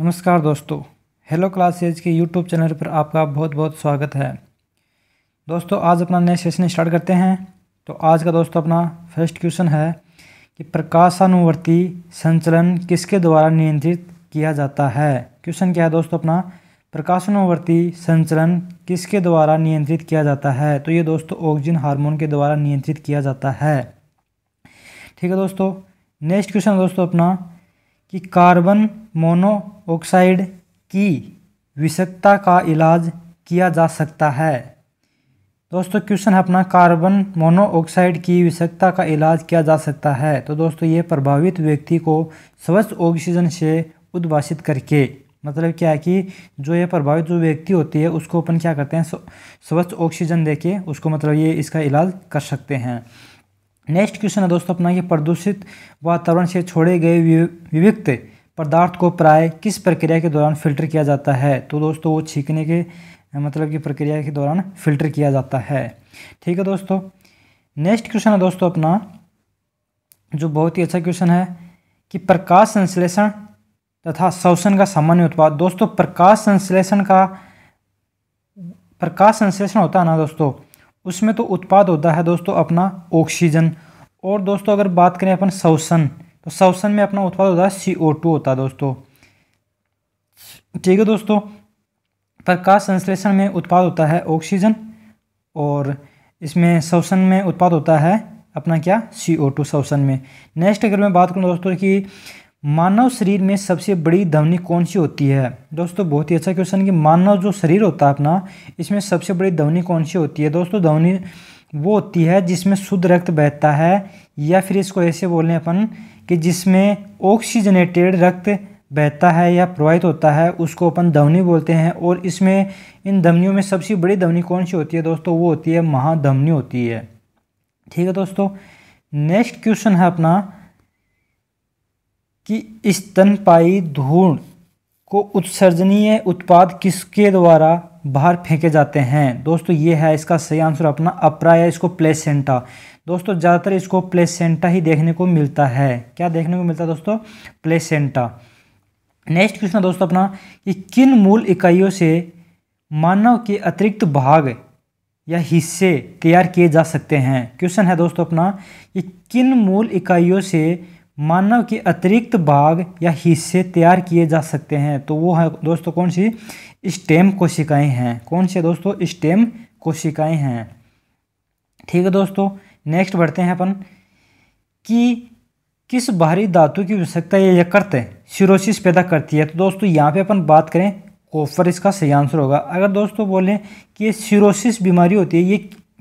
नमस्कार दोस्तों hello classes के यूट्यूब चैनल पर आपका बहुत बहुत स्वागत है दोस्तों आज अपना नया सेशन स्टार्ट करते हैं तो आज का दोस्तों अपना फर्स्ट क्वेश्चन है कि प्रकाशानुवर्ती संचलन किसके द्वारा नियंत्रित किया जाता है क्वेश्चन क्या है दोस्तों अपना प्रकाशानुवर्ती संचलन किसके द्वारा नियंत्रित किया जाता है तो ये दोस्तों ऑक्सीजन हार्मोन के द्वारा नियंत्रित किया जाता है ठीक है दोस्तों नेक्स्ट क्वेश्चन दोस्तों अपना कि कार्बन मोनोऑक्साइड की विषकता का इलाज किया जा सकता है दोस्तों क्वेश्चन है अपना कार्बन मोनोऑक्साइड की विषकता का इलाज किया जा सकता है तो दोस्तों ये प्रभावित व्यक्ति को स्वच्छ ऑक्सीजन से उद्भाषित करके मतलब क्या है कि जो ये प्रभावित जो व्यक्ति होती है उसको अपन क्या करते हैं स्वच्छ ऑक्सीजन देके उसको मतलब ये इसका इलाज कर सकते हैं नेक्स्ट क्वेश्चन है दोस्तों अपना ये प्रदूषित वातावरण से छोड़े गए विविक्त पदार्थ को प्राय किस प्रक्रिया के दौरान फिल्टर किया जाता है तो दोस्तों वो छींकने के मतलब की प्रक्रिया के दौरान फिल्टर किया जाता है ठीक है दोस्तों नेक्स्ट क्वेश्चन है दोस्तों अपना जो बहुत ही अच्छा क्वेश्चन है कि प्रकाश संश्लेषण तथा शोषण का सामान्य उत्पाद दोस्तों प्रकाश संश्लेषण का प्रकाश संश्लेषण होता है ना दोस्तों उसमें तो उत्पाद होता है दोस्तों अपना ऑक्सीजन और दोस्तों अगर बात करें अपन सौसन तो सौसन में अपना उत्पाद होता है सी ओ टू होता है दोस्तों ठीक है दोस्तों प्रकाश संश्लेषण में उत्पाद होता है ऑक्सीजन और इसमें शवसन में उत्पाद होता है अपना क्या सी ओ टू सौसन में नेक्स्ट अगर मैं बात करूँ दोस्तों कि मानव शरीर में सबसे बड़ी धवनी कौन सी होती है दोस्तों बहुत ही अच्छा क्वेश्चन कि मानव जो शरीर होता है अपना इसमें सबसे बड़ी धवनी कौन सी होती है दोस्तों धमनी वो होती है जिसमें शुद्ध रक्त बहता है या फिर इसको ऐसे बोलें अपन कि जिसमें ऑक्सीजनेटेड रक्त बहता है या प्रवाहित होता है उसको अपन धमनी बोलते हैं और इसमें इन धमनियों में सबसे बड़ी धमनी कौन सी होती है दोस्तों वो होती है महाधवनी होती है ठीक है दोस्तों नेक्स्ट क्वेश्चन है अपना कि स्तनपायी धूर्ण को उत्सर्जनीय उत्पाद किसके द्वारा बाहर फेंके जाते हैं दोस्तों ये है इसका सही आंसर अपना अपरा या इसको प्लेसेंटा दोस्तों ज़्यादातर इसको प्लेसेंटा ही देखने को मिलता है क्या देखने को मिलता है दोस्तों प्लेसेंटा नेक्स्ट क्वेश्चन दोस्तों अपना कि किन मूल इकाइयों से मानव के अतिरिक्त भाग या हिस्से तैयार किए जा सकते हैं क्वेश्चन है दोस्तों अपना कि किन मूल इकाइयों से मानव के अतिरिक्त भाग या हिस्से तैयार किए जा सकते हैं तो वो है दोस्तों कौन सी स्टेम कोशिकाएं हैं कौन से दोस्तों स्टेम कोशिकाएं हैं ठीक है दोस्तों नेक्स्ट बढ़ते हैं अपन कि किस बाहरी धातु की आवश्यकता या यकृत सिरोसिस पैदा करती है तो दोस्तों यहाँ पे अपन बात करें कॉपर इसका सही आंसर होगा अगर दोस्तों बोलें कि ये सिरोसिस बीमारी होती है ये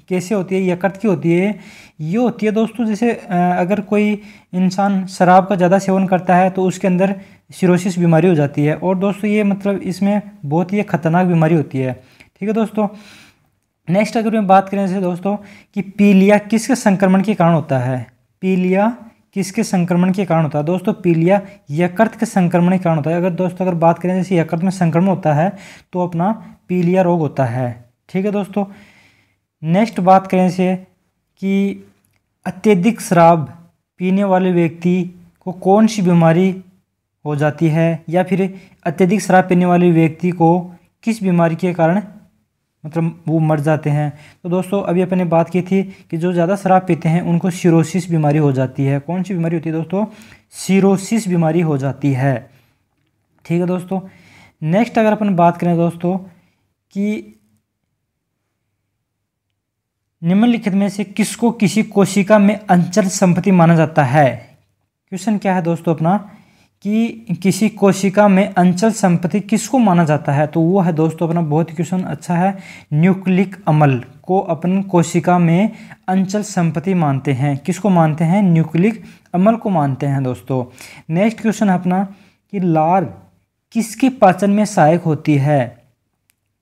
कैसे होती है यकृत की होती है ये होती है दोस्तों जैसे अगर कोई इंसान शराब का ज़्यादा सेवन करता है तो उसके अंदर सिरोसिस बीमारी हो जाती है और दोस्तों ये मतलब इसमें बहुत ही ख़तरनाक बीमारी होती है ठीक है दोस्तों नेक्स्ट अगर मैं बात करें जैसे दोस्तों कि पीलिया किसके संक्रमण के कारण होता है पीलिया किसके संक्रमण के कारण होता है दोस्तों पीलिया यकृत के संक्रमण के कारण होता है अगर दोस्तों अगर बात करें जैसे यकृत में संक्रमण होता है तो अपना पीलिया रोग होता है ठीक है दोस्तों नेक्स्ट बात करें से कि अत्यधिक शराब पीने वाले व्यक्ति को कौन सी बीमारी हो जाती है या फिर अत्यधिक शराब पीने वाले व्यक्ति को किस बीमारी के कारण मतलब वो मर जाते हैं तो दोस्तों अभी अपन ने बात की थी कि जो ज़्यादा शराब पीते हैं उनको सिरोसिस बीमारी हो जाती है कौन सी बीमारी होती है दोस्तों सिरोसिस बीमारी हो जाती है ठीक है दोस्तों नेक्स्ट अगर अपन बात करें दोस्तों कि निम्नलिखित में से किसको किसी कोशिका में अंचल संपत्ति माना जाता है क्वेश्चन क्या है दोस्तों अपना कि किसी कोशिका में अंचल संपत्ति किसको माना जाता है तो वो है दोस्तों अपना बहुत ही क्वेश्चन अच्छा है न्यूक्लिक अमल को अपन कोशिका में अंचल संपत्ति मानते हैं किसको मानते हैं न्यूक्लिक अमल को मानते हैं दोस्तों नेक्स्ट क्वेश्चन है अपना कि लार किसके पाचन में सहायक होती है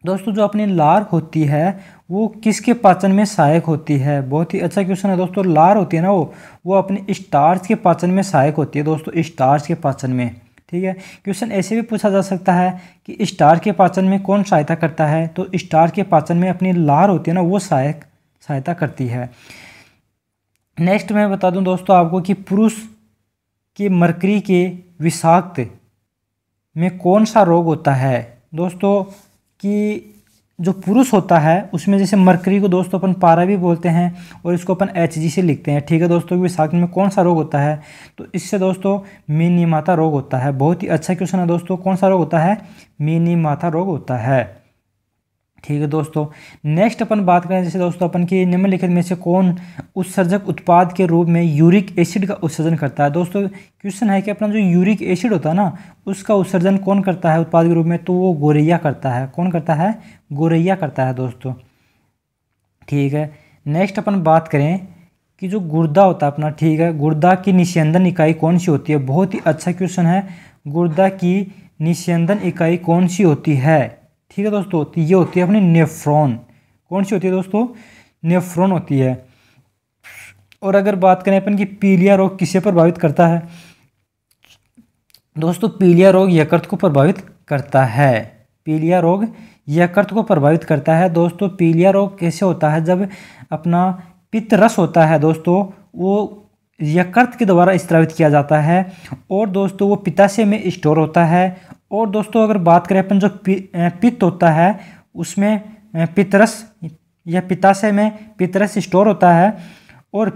दोस्तों जो अपनी लार होती है वो किसके पाचन में सहायक होती है बहुत ही अच्छा क्वेश्चन है दोस्तों लार होती है ना वो वो अपने स्टार्च के पाचन में सहायक होती है दोस्तों स्टार्च के पाचन में ठीक है क्वेश्चन ऐसे भी पूछा जा सकता है कि स्टार के पाचन में कौन सहायता करता है तो स्टार के पाचन में अपनी लार होती है ना वो सहायक सहायता करती है नेक्स्ट मैं बता दूं दोस्तों आपको कि पुरुष के मरकरी के विषाक्त में कौन सा रोग होता है दोस्तों कि जो पुरुष होता है उसमें जैसे मरकरी को दोस्तों अपन पारा भी बोलते हैं और इसको अपन एच जी से लिखते हैं ठीक है दोस्तों विशाखन में कौन सा रोग होता है तो इससे दोस्तों मिनी माता रोग होता है बहुत ही अच्छा क्वेश्चन है दोस्तों कौन सा रोग होता है मिनी रोग होता है ठीक है दोस्तों नेक्स्ट अपन बात करें जैसे दोस्तों अपन की निम्नलिखित में से कौन उत्सर्जक उत्पाद के रूप में यूरिक एसिड का उत्सर्जन करता है दोस्तों क्वेश्चन है कि अपना जो यूरिक एसिड होता है ना उसका उत्सर्जन कौन करता है उत्पाद के रूप में तो वो गोरैया करता है कौन करता है गोरैया करता है दोस्तों ठीक है नेक्स्ट अपन बात करें कि जो गुर्दा होता है अपना ठीक है गुर्दा की निशंदन इकाई कौन सी होती है बहुत ही अच्छा क्वेश्चन है गुर्दा की निशंदन इकाई कौन सी होती है ठीक है दोस्तों तो ये होती है अपनी नेफ्रॉन कौन सी होती है दोस्तों नेफ्रॉन होती है और अगर बात करें अपन की पीलिया रोग किसे प्रभावित करता है दोस्तों पीलिया रोग यकृत को प्रभावित करता है पीलिया रोग यकृत को प्रभावित करता है दोस्तों पीलिया रोग कैसे होता है जब अपना पित्त रस होता है दोस्तों वो यकृत के द्वारा स्त्रावित किया जाता है और दोस्तों वो पिताशय में स्टोर होता है और दोस्तों अगर बात करें अपन जो पित्त होता है उसमें पितरस या पिताशय में पितरस स्टोर होता है और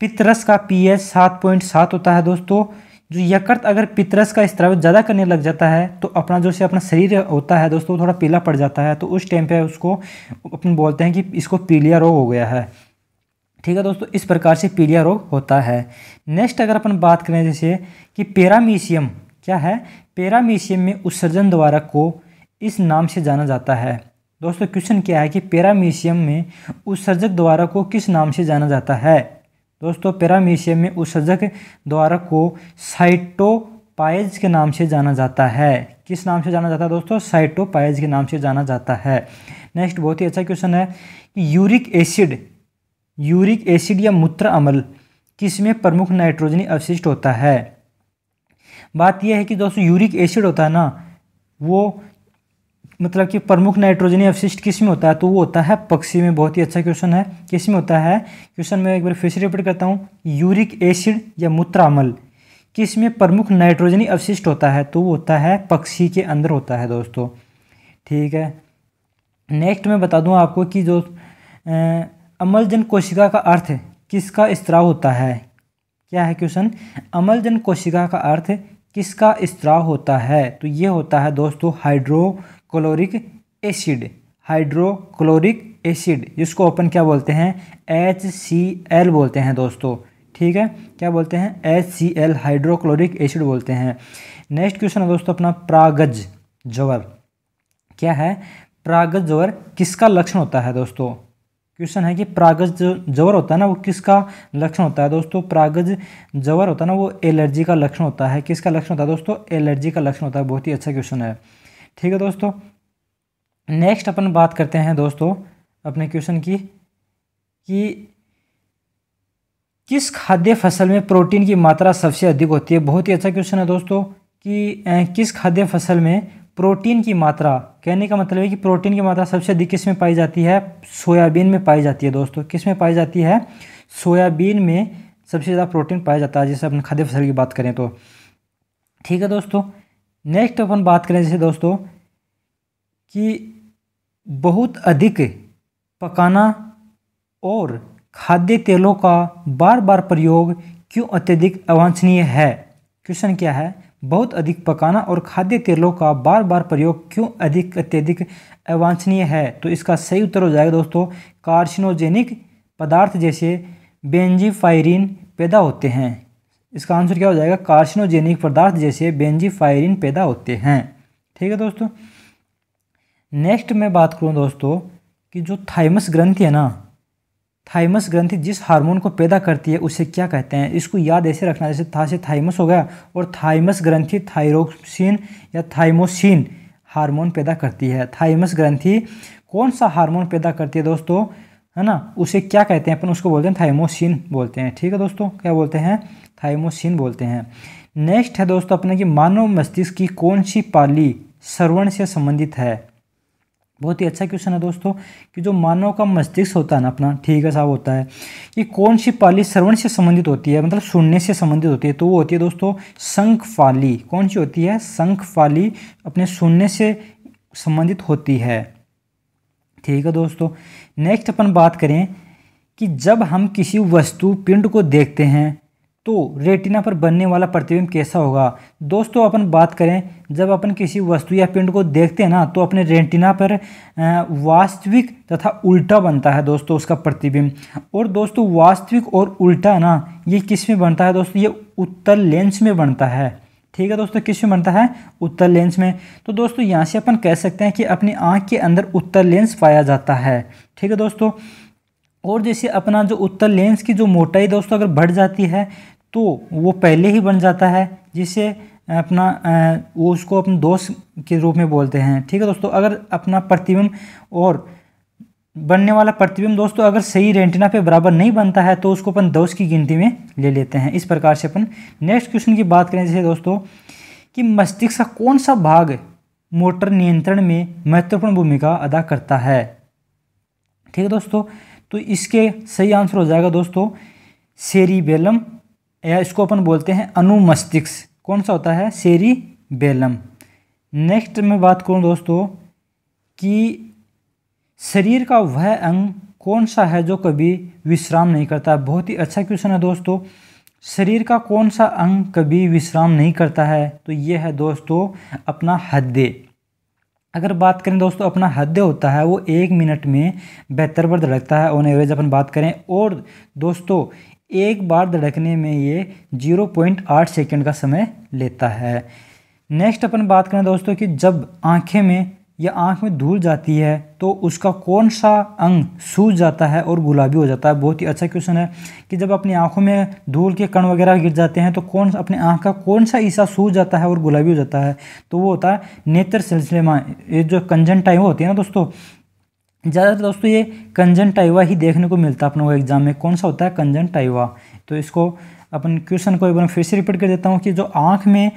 पितरस का पीएच सात पॉइंट सात होता है दोस्तों जो यकृत अगर पितरस का स्त्राव ज़्यादा करने लग जाता है तो अपना जो से अपना शरीर होता है दोस्तों थोड़ा पीला पड़ जाता है तो उस टाइम पे उसको अपन बोलते हैं कि इसको पीलिया रोग हो गया है ठीक है दोस्तों इस प्रकार से पीलिया रोग होता है नेक्स्ट अगर अपन बात करें जैसे कि पेरामीशियम क्या है पैरामीशियम में उत्सर्जन द्वारा को इस नाम से जाना जाता है दोस्तों क्वेश्चन क्या है कि पैरामीशियम में उत्सर्जक द्वारा को किस नाम से जाना जाता है दोस्तों पैरामीशियम में उत्सर्जक द्वारा को साइटोपाइज के नाम से जाना जाता है किस नाम से जाना जाता है दोस्तों साइटोपाइज के नाम से जाना जाता है नेक्स्ट बहुत ही अच्छा क्वेश्चन है कि यूरिक एसिड यूरिक एसिड या मूत्र अम्ल किस में प्रमुख नाइट्रोजनी अवशिष्ट होता है बात यह है कि दोस्तों यूरिक एसिड होता है ना वो मतलब कि प्रमुख नाइट्रोजनी अवशिष्ट किस में होता है तो वो होता है पक्षी में बहुत ही अच्छा क्वेश्चन है किस में होता है क्वेश्चन मैं एक बार फिर से रिपीट करता हूँ यूरिक एसिड या मूत्रामल किस में प्रमुख नाइट्रोजनी अवशिष्ट होता है तो वो होता है पक्षी के अंदर होता है दोस्तों ठीक है नेक्स्ट मैं बता दूँ आपको कि जो अमलजन कोशिका का अर्थ किसका स्त्राव होता है क्या है क्वेश्चन अमलजन कोशिका का अर्थ किसका स्त्राव होता है तो ये होता है दोस्तों हाइड्रोक्लोरिक एसिड हाइड्रोक्लोरिक एसिड जिसको अपन क्या बोलते हैं एच सी एल बोलते हैं दोस्तों ठीक है क्या बोलते हैं H C L hydrochloric acid बोलते हैं नेक्स्ट क्वेश्चन है दोस्तों अपना प्रागज जवर क्या है प्रागज जवर किसका लक्षण होता है दोस्तों क्वेश्चन है कि प्रागज जवर होता है ना वो किसका लक्षण होता है दोस्तों प्रागज जवर होता है ना वो एलर्जी का लक्षण होता है किसका लक्षण होता है दोस्तों एलर्जी का लक्षण होता है बहुत ही अच्छा क्वेश्चन है ठीक है दोस्तों नेक्स्ट अपन बात करते हैं दोस्तों अपने क्वेश्चन की कि किस खाद्य फसल में प्रोटीन की मात्रा सबसे अधिक होती है बहुत ही अच्छा क्वेश्चन है दोस्तों कि किस खाद्य फसल में प्रोटीन की मात्रा कहने का मतलब है कि प्रोटीन की मात्रा सबसे अधिक किस में पाई जाती है सोयाबीन में पाई जाती है दोस्तों किस में पाई जाती है सोयाबीन में सबसे ज़्यादा प्रोटीन पाया जाता है जैसे अपने खाद्य फसल की बात करें तो ठीक है दोस्तों नेक्स्ट अपन बात करें जैसे दोस्तों कि बहुत अधिक पकाना और खाद्य तेलों का बार बार प्रयोग क्यों अत्यधिक अवांछनीय है क्वेश्चन क्या है बहुत अधिक पकाना और खाद्य तेलों का बार बार प्रयोग क्यों अधिक अत्यधिक अवांछनीय है तो इसका सही उत्तर हो जाएगा दोस्तों कार्सिनोजेनिक पदार्थ जैसे बेंजीफायरिन पैदा होते हैं इसका आंसर क्या हो जाएगा कार्सिनोजेनिक पदार्थ जैसे बेंजीफायरिन पैदा होते हैं ठीक है दोस्तों नेक्स्ट मैं बात करूँ दोस्तों कि जो थाइमस ग्रंथि है ना थाइमस ग्रंथि जिस हार्मोन को पैदा करती है उसे क्या कहते हैं इसको याद ऐसे रखना जैसे था से थाइमस हो गया और थाइमस ग्रंथि थाइरोक्सिन या थाइमोसिन हार्मोन पैदा करती है थाइमस ग्रंथि कौन सा हार्मोन पैदा करती है दोस्तों है ना उसे क्या कहते हैं अपन उसको बोलते हैं थाइमोसिन बोलते हैं ठीक है दोस्तों क्या बोलते हैं थाइमोसिन बोलते हैं नेक्स्ट है दोस्तों अपने की मानव मस्तिष्क की कौन सी पाली श्रवण से संबंधित है बहुत ही अच्छा क्वेश्चन है दोस्तों कि जो मानव का मस्तिष्क होता है ना अपना ठीक है साहब होता है ये कौन सी पाली श्रवण से संबंधित होती है मतलब सुनने से संबंधित होती है तो वो होती है दोस्तों शंख फाली कौन सी होती है शंख फाली अपने सुनने से संबंधित होती है ठीक है दोस्तों नेक्स्ट अपन बात करें कि जब हम किसी वस्तु पिंड को देखते हैं तो रेटिना पर बनने वाला प्रतिबिंब कैसा होगा दोस्तों अपन बात करें जब अपन किसी वस्तु या पिंड को देखते हैं ना तो अपने रेटिना पर वास्तविक तथा उल्टा बनता है दोस्तों उसका प्रतिबिंब और दोस्तों वास्तविक और उल्टा ना ये किस में बनता है दोस्तों ये उत्तर लेंस में बनता है ठीक है दोस्तों किस में बनता है उत्तर लेंस में तो दोस्तों यहाँ से अपन कह सकते हैं कि अपनी आँख के अंदर उत्तर लेंस पाया जाता है ठीक है दोस्तों और जैसे अपना जो उत्तर लेंस की जो मोटाई दोस्तों अगर बढ़ जाती है तो वो पहले ही बन जाता है जिसे अपना वो उसको अपने दोस्त के रूप में बोलते हैं ठीक है दोस्तों अगर अपना प्रतिबिंब और बनने वाला प्रतिबिंब दोस्तों अगर सही रेंटिना पे बराबर नहीं बनता है तो उसको अपन दोष की गिनती में ले लेते हैं इस प्रकार से अपन नेक्स्ट क्वेश्चन की बात करें जैसे दोस्तों कि मस्तिष्क का कौन सा भाग मोटर नियंत्रण में महत्वपूर्ण भूमिका अदा करता है ठीक है दोस्तों तो इसके सही आंसर हो जाएगा दोस्तों सेरीबेलम या इसको अपन बोलते हैं अनुमस्तिष्क कौन सा होता है सेरी बेलम नेक्स्ट मैं बात करूँ दोस्तों कि शरीर का वह अंग कौन सा है जो कभी विश्राम नहीं करता बहुत ही अच्छा क्वेश्चन है दोस्तों शरीर का कौन सा अंग कभी विश्राम नहीं करता है तो ये है दोस्तों अपना हृदय अगर बात करें दोस्तों अपना हृदय होता है वो एक मिनट में बेहतर पर लगता है ऑन एवरेज अपन बात करें और दोस्तों एक बार धड़कने में ये 0.8 सेकंड का समय लेता है नेक्स्ट अपन बात करें दोस्तों कि जब आंखें में या आंख में धूल जाती है तो उसका कौन सा अंग सूज जाता है और गुलाबी हो जाता है बहुत ही अच्छा क्वेश्चन है कि जब अपनी आंखों में धूल के कण वगैरह गिर जाते हैं तो कौन अपने आंख का कौन सा हिस्सा सूज जाता है और गुलाबी हो जाता है तो वो होता है नेत्र में ये जो कंजन टाइम होती है ना दोस्तों ज़्यादातर दोस्तों ये कंजन टाइवा ही देखने को मिलता है अपने को एग्जाम में कौन सा होता है कंजन टाइवा तो इसको अपन क्वेश्चन को एक बार फिर से रिपीट कर देता हूँ कि जो आँख में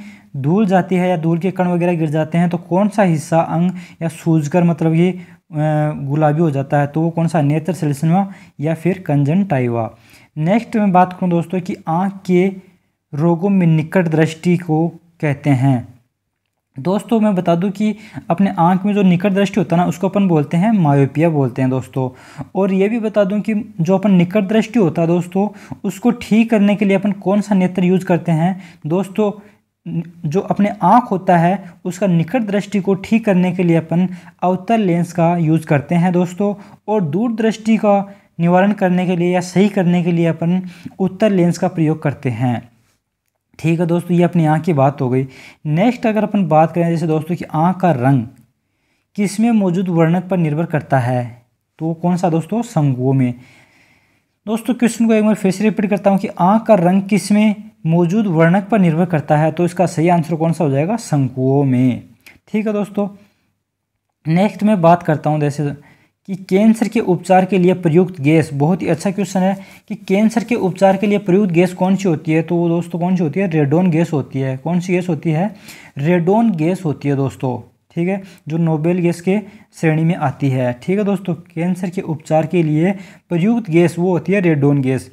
धूल जाती है या धूल के कण वगैरह गिर जाते हैं तो कौन सा हिस्सा अंग या सूझकर मतलब ये गुलाबी हो जाता है तो वो कौन सा नेत्र सिलसिमा या फिर कंजन टाइवा नेक्स्ट मैं बात करूँ दोस्तों कि आँख के रोगों में निकट दृष्टि को कहते हैं दोस्तों मैं बता दूं कि अपने आँख में जो निकट दृष्टि होता है ना उसको अपन बोलते हैं मायोपिया बोलते हैं दोस्तों और ये भी बता दूं कि जो अपन निकट दृष्टि होता है दोस्तों उसको ठीक करने के लिए अपन कौन सा नेत्र यूज करते हैं दोस्तों जो अपने आँख होता है उसका निकट दृष्टि को ठीक करने के लिए अपन अवतर लेंस का यूज़ करते हैं दोस्तों और दूरदृष्टि का निवारण करने के लिए या सही करने के लिए अपन उत्तर लेंस का प्रयोग करते हैं ठीक है दोस्तों ये अपनी आँख की बात हो गई नेक्स्ट अगर अपन बात करें जैसे दोस्तों कि आँख का रंग किस में मौजूद वर्णक पर निर्भर करता है तो कौन सा दोस्तों संगुओं में दोस्तों क्वेश्चन को एक बार फिर से रिपीट करता हूँ कि आँख का रंग किस में मौजूद वर्णक पर निर्भर करता है तो इसका सही आंसर कौन सा हो जाएगा संकुओं में ठीक है दोस्तों नेक्स्ट मैं बात करता हूँ जैसे कि कैंसर के उपचार के लिए प्रयुक्त गैस बहुत ही अच्छा क्वेश्चन है कि कैंसर के उपचार के लिए प्रयुक्त गैस कौन सी होती है तो वो दोस्तों कौन सी होती है रेडोन गैस होती है कौन सी गैस होती है रेडोन गैस होती है दोस्तों ठीक है जो नोबेल गैस के श्रेणी में आती है ठीक है दोस्तों कैंसर के उपचार के लिए प्रयुक्त गैस वो होती है रेडोन गैस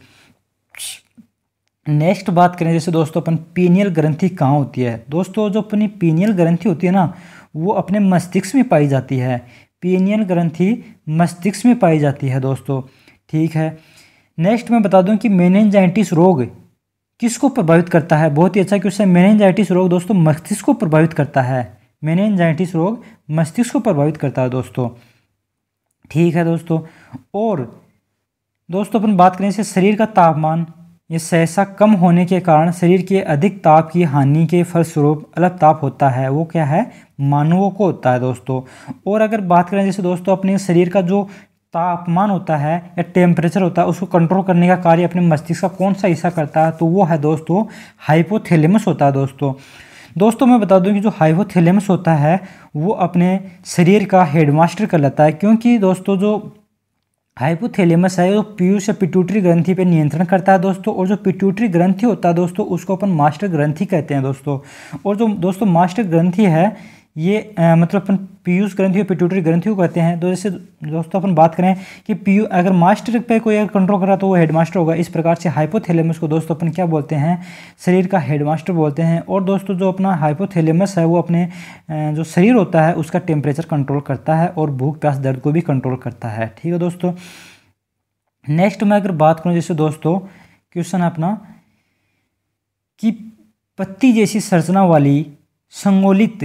नेक्स्ट बात करें जैसे दोस्तों अपन पीनियल ग्रंथि कहाँ होती है दोस्तों जो अपनी पीनियल ग्रंथि होती है ना वो अपने मस्तिष्क में पाई जाती है पीनियन ग्रंथि मस्तिष्क में पाई जाती है दोस्तों ठीक है नेक्स्ट मैं बता दूं कि मेनेंजाइटिस रोग किसको प्रभावित करता है बहुत ही अच्छा क्वेश्चन मेनेंजाइटिस रोग दोस्तों मस्तिष्क को प्रभावित करता है मेनेंजाइटिस रोग मस्तिष्क को प्रभावित करता है दोस्तों ठीक है दोस्तों और दोस्तों अपन बात करें इसे शरीर का तापमान ये सहसा कम होने के कारण शरीर के अधिक ताप की हानि के फलस्वरूप अलग ताप होता है वो क्या है मानवों को होता है दोस्तों और अगर बात करें जैसे दोस्तों अपने शरीर का जो तापमान होता है या टेम्परेचर होता है उसको कंट्रोल करने का कार्य अपने मस्तिष्क का कौन सा हिस्सा करता है तो वो है दोस्तों हाइपोथेलेमस होता है दोस्तों दोस्तों मैं बता दूं कि जो हाइपोथेलेमस होता है वो अपने शरीर का हेडमास्टर कर लेता है क्योंकि दोस्तों जो हाइपोथैलेमस है जो पीयूष या पिट्यूटरी ग्रंथि पे नियंत्रण करता है दोस्तों और जो पिट्यूटरी ग्रंथि होता है दोस्तों उसको अपन मास्टर ग्रंथि कहते हैं दोस्तों और जो दोस्तों मास्टर ग्रंथि है ये आ, मतलब अपन पीयूष ग्रंथि और पिट्यूटरी ग्रंथि को कहते हैं तो जैसे दोस्तों अपन बात करें कि पीयू अगर मास्टर पे कोई अगर कंट्रोल कर रहा तो वो हेडमास्टर होगा इस प्रकार से हाइपोथैलेमस को दोस्तों अपन क्या बोलते हैं शरीर का हेडमास्टर बोलते हैं और दोस्तों जो अपना हाइपोथैलेमस है वो अपने जो शरीर होता है उसका टेम्परेचर कंट्रोल करता है और भूख प्यास दर्द को भी कंट्रोल करता है ठीक है दोस्तों नेक्स्ट मैं अगर बात करूँ जैसे दोस्तों क्वेश्चन है अपना कि पत्ती जैसी संरचना वाली संगोलित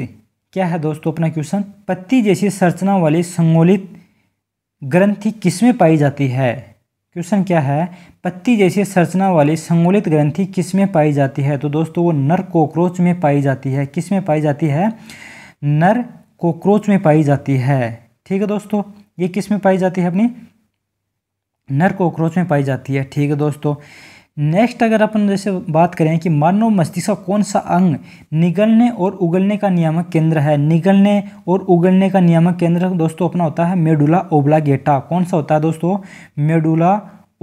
क्या है दोस्तों अपना क्वेश्चन पत्ती जैसी संरचना वाली संगोलित ग्रंथि किसमें पाई जाती है क्वेश्चन क्या है पत्ती जैसी संरचना वाली संगोलित ग्रंथि किसमें पाई जाती है तो दोस्तों वो नर कॉकरोच में पाई जाती है किस में पाई जाती है नर कोकरोच में पाई जाती है ठीक है दोस्तों ये किस में पाई जाती है अपनी नर कॉकरोच में पाई जाती है ठीक है दोस्तों नेक्स्ट अगर अपन जैसे बात करें कि मानव मस्तिष्क कौन सा अंग निगलने और उगलने का नियामक केंद्र है निगलने और उगलने का नियामक केंद्र दोस्तों अपना होता है मेडुला ओबला गेटा कौन सा होता है दोस्तों मेडुला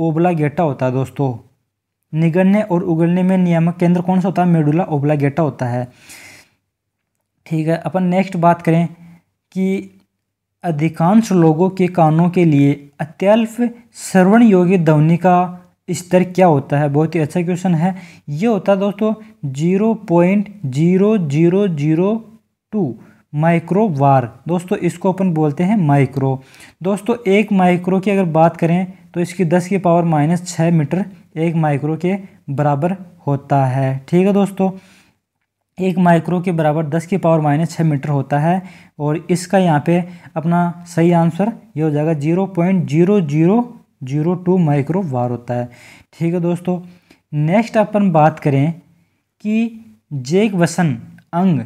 ओबला गेटा होता है दोस्तों निगलने और उगलने में नियामक केंद्र कौन सा होता है मेडुला ओबला गेटा होता है ठीक है अपन नेक्स्ट बात करें कि अधिकांश लोगों के कानों के लिए अत्यल्प श्रवण योग्य ध्वनि का स्तर क्या होता है बहुत ही अच्छा क्वेश्चन है ये होता है दोस्तों zero point zero zero zero two micro वार दोस्तों इसको अपन बोलते हैं माइक्रो दोस्तों एक माइक्रो की अगर बात करें तो इसकी दस की पावर माइनस छः मीटर एक माइक्रो के बराबर होता है ठीक है दोस्तों एक माइक्रो के बराबर दस की पावर माइनस छः मीटर होता है और इसका यहाँ पे अपना सही आंसर ये हो जाएगा zero point zero zero zero two micro वार होता है ठीक है दोस्तों नेक्स्ट अपन बात करें कि जेक वसन अंग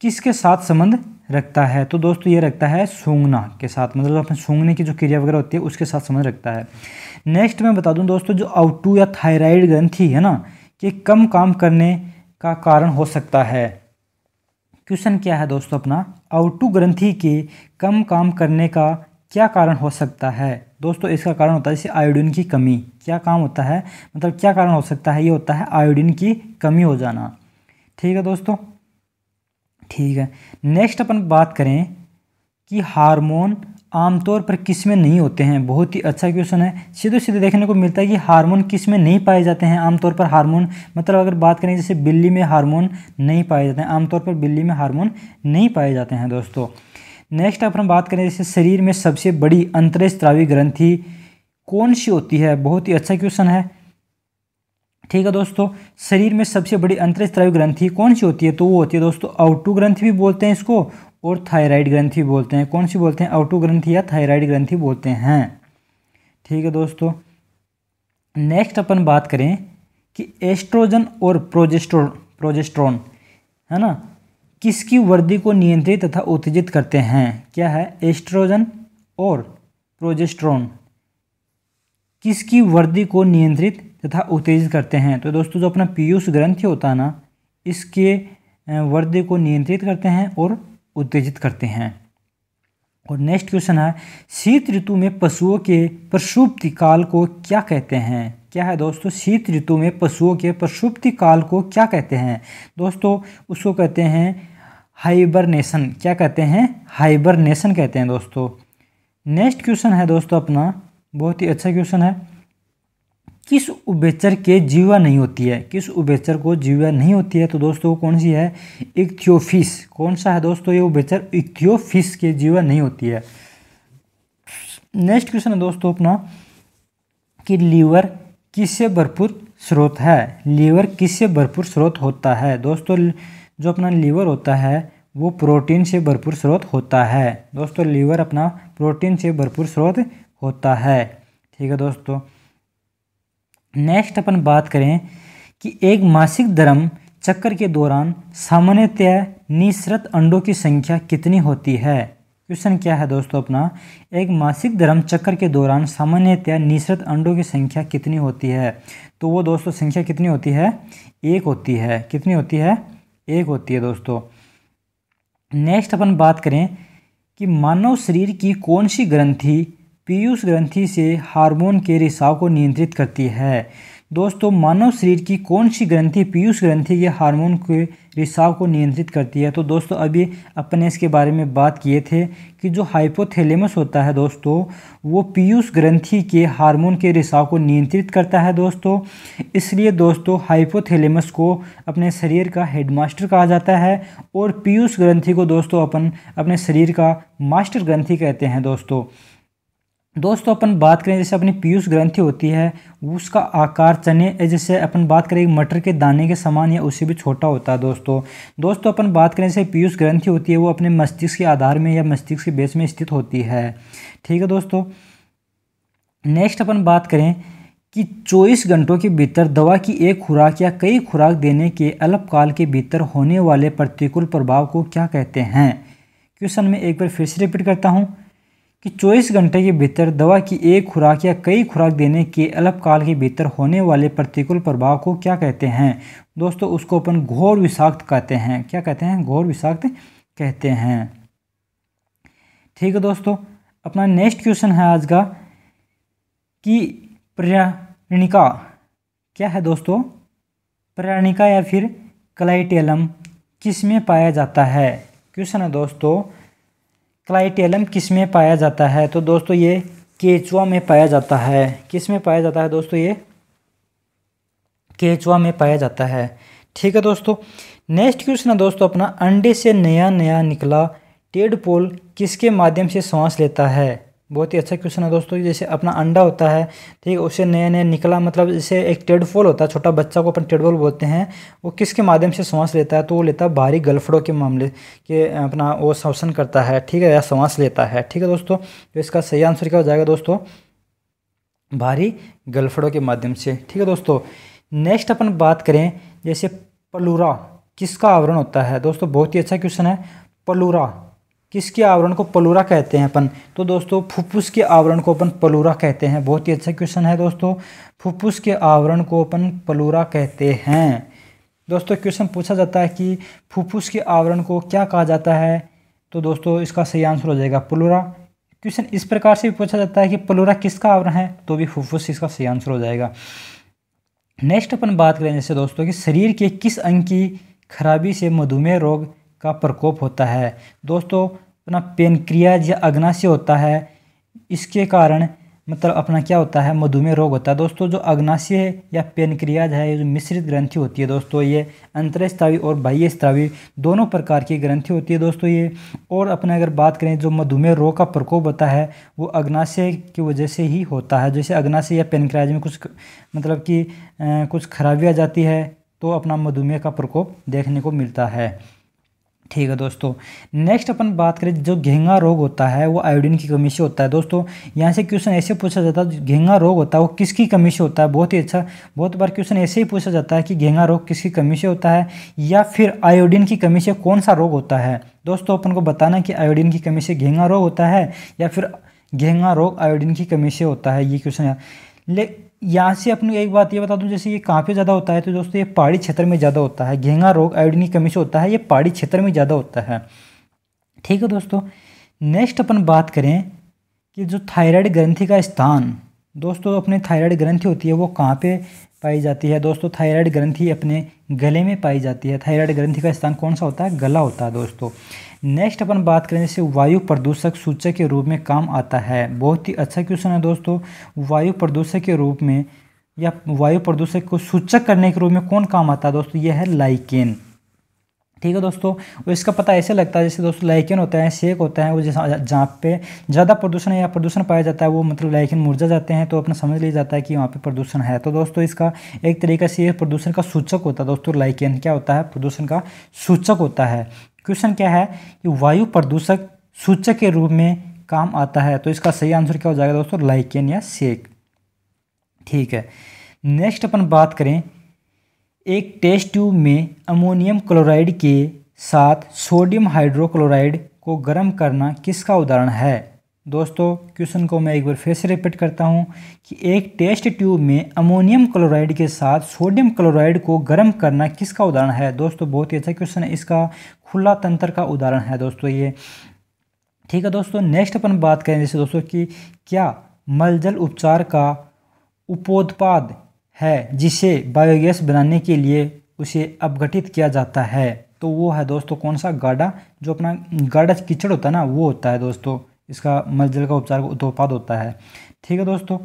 किसके साथ संबंध रखता है तो दोस्तों ये रखता है सूंघना के साथ मतलब अपने सूंघने की जो क्रिया वगैरह होती है उसके साथ संबंध रखता है नेक्स्ट मैं बता दूं दोस्तों जो आउटू या थायराइड ग्रंथी है ना कि कम काम करने का कारण हो सकता है क्वेश्चन क्या है दोस्तों अपना आउटू ग्रंथी के कम काम करने का क्या कारण हो सकता है दोस्तों इसका कारण होता है जैसे आयोडीन की कमी क्या काम होता है मतलब क्या कारण हो सकता है ये होता है आयोडीन की कमी हो जाना ठीक है दोस्तों ठीक है नेक्स्ट अपन बात करें कि हार्मोन आमतौर पर किस में नहीं होते हैं बहुत ही अच्छा क्वेश्चन है सीधे सीधे देखने को मिलता है कि हार्मोन किस में नहीं पाए जाते हैं आमतौर पर हार्मोन मतलब अगर बात करें जैसे बिल्ली में हार्मोन नहीं पाए जाते हैं आमतौर पर बिल्ली में हार्मोन नहीं पाए जाते हैं दोस्तों नेक्स्ट अब हम बात करें जैसे शरीर में सबसे बड़ी अंतरस्त्रावी ग्रंथि कौन सी होती है बहुत ही अच्छा क्वेश्चन है ठीक है दोस्तों शरीर में सबसे बड़ी अंतरस्त्रावी ग्रंथि कौन सी होती है तो वो होती है दोस्तों आउटू ग्रंथि भी बोलते हैं इसको और थायराइड ग्रंथि बोलते हैं कौन सी बोलते हैं आउटू ग्रंथि या थायराइड ग्रंथि बोलते हैं ठीक है दोस्तों नेक्स्ट अपन बात करें कि एस्ट्रोजन और प्रोजेस्ट्रो प्रोजेस्ट्रॉन है ना किसकी वृद्धि को नियंत्रित तथा उत्तेजित करते हैं क्या है एस्ट्रोजन और प्रोजेस्ट्रॉन किसकी वृद्धि को नियंत्रित तथा उत्तेजित करते हैं तो दोस्तों जो अपना पीयूष ग्रंथ होता है ना इसके वृद्धि को नियंत्रित करते हैं और उत्तेजित करते हैं और नेक्स्ट क्वेश्चन है शीत ऋतु में पशुओं के प्रसुप्ति काल को क्या कहते हैं क्या है दोस्तों शीत ऋतु में पशुओं के प्रसुप्ति काल को क्या कहते हैं दोस्तों उसको कहते हैं हाइबरनेशन क्या कहते हैं हाइबरनेशन कहते हैं दोस्तों नेक्स्ट क्वेश्चन है दोस्तों अपना बहुत ही अच्छा क्वेश्चन है किस उबेचर के जीवा नहीं होती है किस उबेचर को जीवा नहीं होती है तो दोस्तों कौन सी है इक्थियोफिस कौन सा है दोस्तों ये उबेचर इक्थियोफिस के जीवा नहीं होती है नेक्स्ट क्वेश्चन है दोस्तों अपना कि लीवर किससे भरपूर स्रोत है लीवर किससे भरपूर स्रोत होता है दोस्तों जो अपना लीवर होता है वो प्रोटीन से भरपूर स्रोत होता है दोस्तों लीवर अपना प्रोटीन से भरपूर स्रोत होता है ठीक है दोस्तों नेक्स्ट अपन बात करें कि एक मासिक धर्म चक्कर के दौरान सामान्यतः निःसृत अंडों की संख्या कितनी होती है क्वेश्चन क्या है दोस्तों अपना एक मासिक धर्म चक्कर के दौरान सामान्यतः निःसृत अंडों की संख्या कितनी होती है तो वो दोस्तों संख्या कितनी होती है एक होती है कितनी होती है एक होती है दोस्तों नेक्स्ट अपन बात करें कि मानव शरीर की कौन सी ग्रंथि पीयूष ग्रंथि से हार्मोन के रिसाव को नियंत्रित करती है दोस्तों मानव शरीर की कौन सी ग्रंथि पीयूष ग्रंथि के हार्मोन के रिसाव को नियंत्रित करती है तो दोस्तों अभी अपने इसके बारे में बात किए थे कि जो हाइपोथैलेमस होता है दोस्तों वो पीयूष ग्रंथि के हार्मोन के रिसाव को नियंत्रित करता है दोस्तों इसलिए दोस्तों हाइपोथैलेमस को अपने शरीर का हेडमास्टर कहा जाता है और पीयूष ग्रंथि को दोस्तों अपन अपने शरीर का मास्टर ग्रंथि कहते हैं दोस्तों दोस्तों अपन बात करें जैसे अपनी पीयूष ग्रंथि होती है उसका आकार चने जैसे अपन बात करें मटर के दाने के समान या उससे भी छोटा होता है दोस्तों दोस्तों अपन बात करें जैसे पीयूष ग्रंथि होती है वो अपने मस्तिष्क के आधार में या मस्तिष्क के बेस में स्थित होती है ठीक है दोस्तों नेक्स्ट अपन बात करें कि चौबीस घंटों के भीतर दवा की एक खुराक या कई खुराक देने के अल्पकाल के भीतर होने वाले प्रतिकूल प्रभाव को क्या कहते हैं क्वेश्चन में एक बार फिर से रिपीट करता हूँ कि चौबीस घंटे के भीतर दवा की एक खुराक या कई खुराक देने के अल्पकाल के भीतर होने वाले प्रतिकूल प्रभाव को क्या कहते हैं दोस्तों उसको अपन घोर विषाक्त कहते हैं क्या कहते हैं घोर विषाक्त कहते हैं ठीक है दोस्तों अपना नेक्स्ट क्वेश्चन है आज का कि प्रयाणिका क्या है दोस्तों प्रयाणिका या फिर क्लाइटेलम किस में पाया जाता है क्वेश्चन है दोस्तों क्लाइटेलम किस में पाया जाता है तो दोस्तों ये केचुआ में पाया जाता है किस में पाया जाता है दोस्तों ये केचुआ में पाया जाता है ठीक है दोस्तों नेक्स्ट क्वेश्चन है दोस्तों अपना अंडे से नया नया निकला टेड पोल किसके माध्यम से सांस लेता है बहुत ही अच्छा क्वेश्चन है दोस्तों जैसे अपना अंडा होता है ठीक है उसे नया नया निकला मतलब जैसे एक टेडफोल होता है छोटा बच्चा को अपन टेडफोल बोलते हैं वो किसके माध्यम से सांस लेता है तो वो लेता है बाहरी गलफड़ों के मामले के अपना वो श्वसन करता है ठीक है या सांस लेता है ठीक है दोस्तों तो इसका सही आंसर क्या हो जाएगा दोस्तों भारी गलफड़ों के माध्यम से ठीक है दोस्तों नेक्स्ट अपन बात करें जैसे पलूरा किसका आवरण होता है दोस्तों बहुत ही अच्छा क्वेश्चन है पलूरा किसके आवरण को पलूरा कहते हैं अपन तो दोस्तों फुफ्फुस के आवरण को अपन पलूरा कहते हैं बहुत ही अच्छा क्वेश्चन है दोस्तों फुफ्फुस के आवरण को अपन पलूरा कहते हैं दोस्तों क्वेश्चन पूछा जाता है कि फुफ्फुस के आवरण को क्या कहा जाता है तो दोस्तों इसका सही आंसर हो जाएगा पलूरा क्वेश्चन इस प्रकार से भी पूछा जाता है कि पलूरा किसका आवरण है तो भी फुफ्फुस इसका सही आंसर हो जाएगा नेक्स्ट अपन बात करें जैसे दोस्तों कि शरीर के किस अंग की खराबी से मधुमेह रोग का प्रकोप होता है दोस्तों अपना पेनक्रियाज या अग्नाशय होता है इसके कारण मतलब अपना क्या होता है मधुमेह रोग होता है दोस्तों जो अग्नाशय या पेनक्रियाज है ये जो मिश्रित ग्रंथि होती है दोस्तों ये अंतरस्त्रावी और बाह्य स्त्रावी दोनों प्रकार की ग्रंथि होती है दोस्तों ये और अपने अगर बात करें जो मधुमेह रोग का प्रकोप होता है वो अग्नाशय की वजह से ही होता है जैसे अग्नाशय या पेनक्रियाज में कुछ मतलब कि कुछ खराबी आ जाती है तो अपना मधुमेह का प्रकोप देखने को मिलता है ठीक है दोस्तों नेक्स्ट अपन बात करें जो घेंगा रोग होता है वो आयोडीन की कमी से होता है दोस्तों यहाँ से क्वेश्चन ऐसे पूछा जाता है घेंगा रोग होता है वो किसकी कमी से होता है बहुत ही अच्छा बहुत बार क्वेश्चन ऐसे ही पूछा जाता है कि घेंगा रोग किसकी कमी से होता है या फिर आयोडीन की कमी से कौन सा रोग होता है दोस्तों अपन को बताना कि आयोडीन की कमी से घेंगा रोग होता है या फिर घेंगा रोग आयोडीन की कमी से होता है ये क्वेश्चन ले यहाँ से अपनी एक बात ये बता दूँ जैसे ये कहाँ पे ज़्यादा होता है तो दोस्तों ये पहाड़ी क्षेत्र में ज़्यादा होता है घेंगा रोग आयोडिन की कमी से होता है ये पहाड़ी क्षेत्र में ज़्यादा होता है ठीक है दोस्तों नेक्स्ट अपन बात करें कि जो थायराइड ग्रंथि का स्थान दोस्तों अपने थायराइड ग्रंथि होती है वो कहाँ पर पाई जाती है दोस्तों थायराइड ग्रंथि अपने गले में पाई जाती है थायराइड ग्रंथि का स्थान कौन सा होता है गला होता है दोस्तों नेक्स्ट अपन बात करें जैसे वायु प्रदूषक सूचक के रूप में काम आता है बहुत ही अच्छा क्वेश्चन है दोस्तों वायु प्रदूषक के रूप में या वायु प्रदूषक को सूचक करने के रूप में कौन काम आता है दोस्तों यह है लाइकेन ठीक है दोस्तों और इसका पता ऐसे लगता है जैसे दोस्तों लाइकेन होता है शेक होता है वो जैसा जहाँ पे ज़्यादा प्रदूषण या प्रदूषण पाया जाता है वो मतलब लाइकेन मुरझा जाते हैं तो अपना समझ लिया जाता है कि वहाँ पे प्रदूषण है तो दोस्तों इसका एक तरीका से प्रदूषण का सूचक होता है दोस्तों लाइकेन क्या होता है प्रदूषण का सूचक होता है क्वेश्चन क्या है कि वायु प्रदूषक सूचक के रूप में काम आता है तो इसका सही आंसर क्या हो जाएगा दोस्तों लाइकेन या सेक ठीक है नेक्स्ट अपन बात करें एक टेस्ट ट्यूब में अमोनियम क्लोराइड के साथ सोडियम हाइड्रोक्लोराइड को गर्म करना किसका उदाहरण है दोस्तों क्वेश्चन को मैं एक बार फिर से रिपीट करता हूँ कि एक टेस्ट ट्यूब में अमोनियम क्लोराइड के साथ सोडियम क्लोराइड को गर्म करना किसका उदाहरण है दोस्तों बहुत ही अच्छा क्वेश्चन है इसका खुला तंत्र का उदाहरण है दोस्तों ये ठीक है दोस्तों नेक्स्ट अपन बात करें जैसे दोस्तों कि क्या मलजल उपचार का उपोत्पाद है जिसे बायोगैस बनाने के लिए उसे अपघटित किया जाता है तो वो है दोस्तों कौन सा गाढ़ा जो अपना गाढ़ा कीचड़ होता है ना वो होता है दोस्तों इसका मलजल का उपचार का उत्पाद होता है ठीक है दोस्तों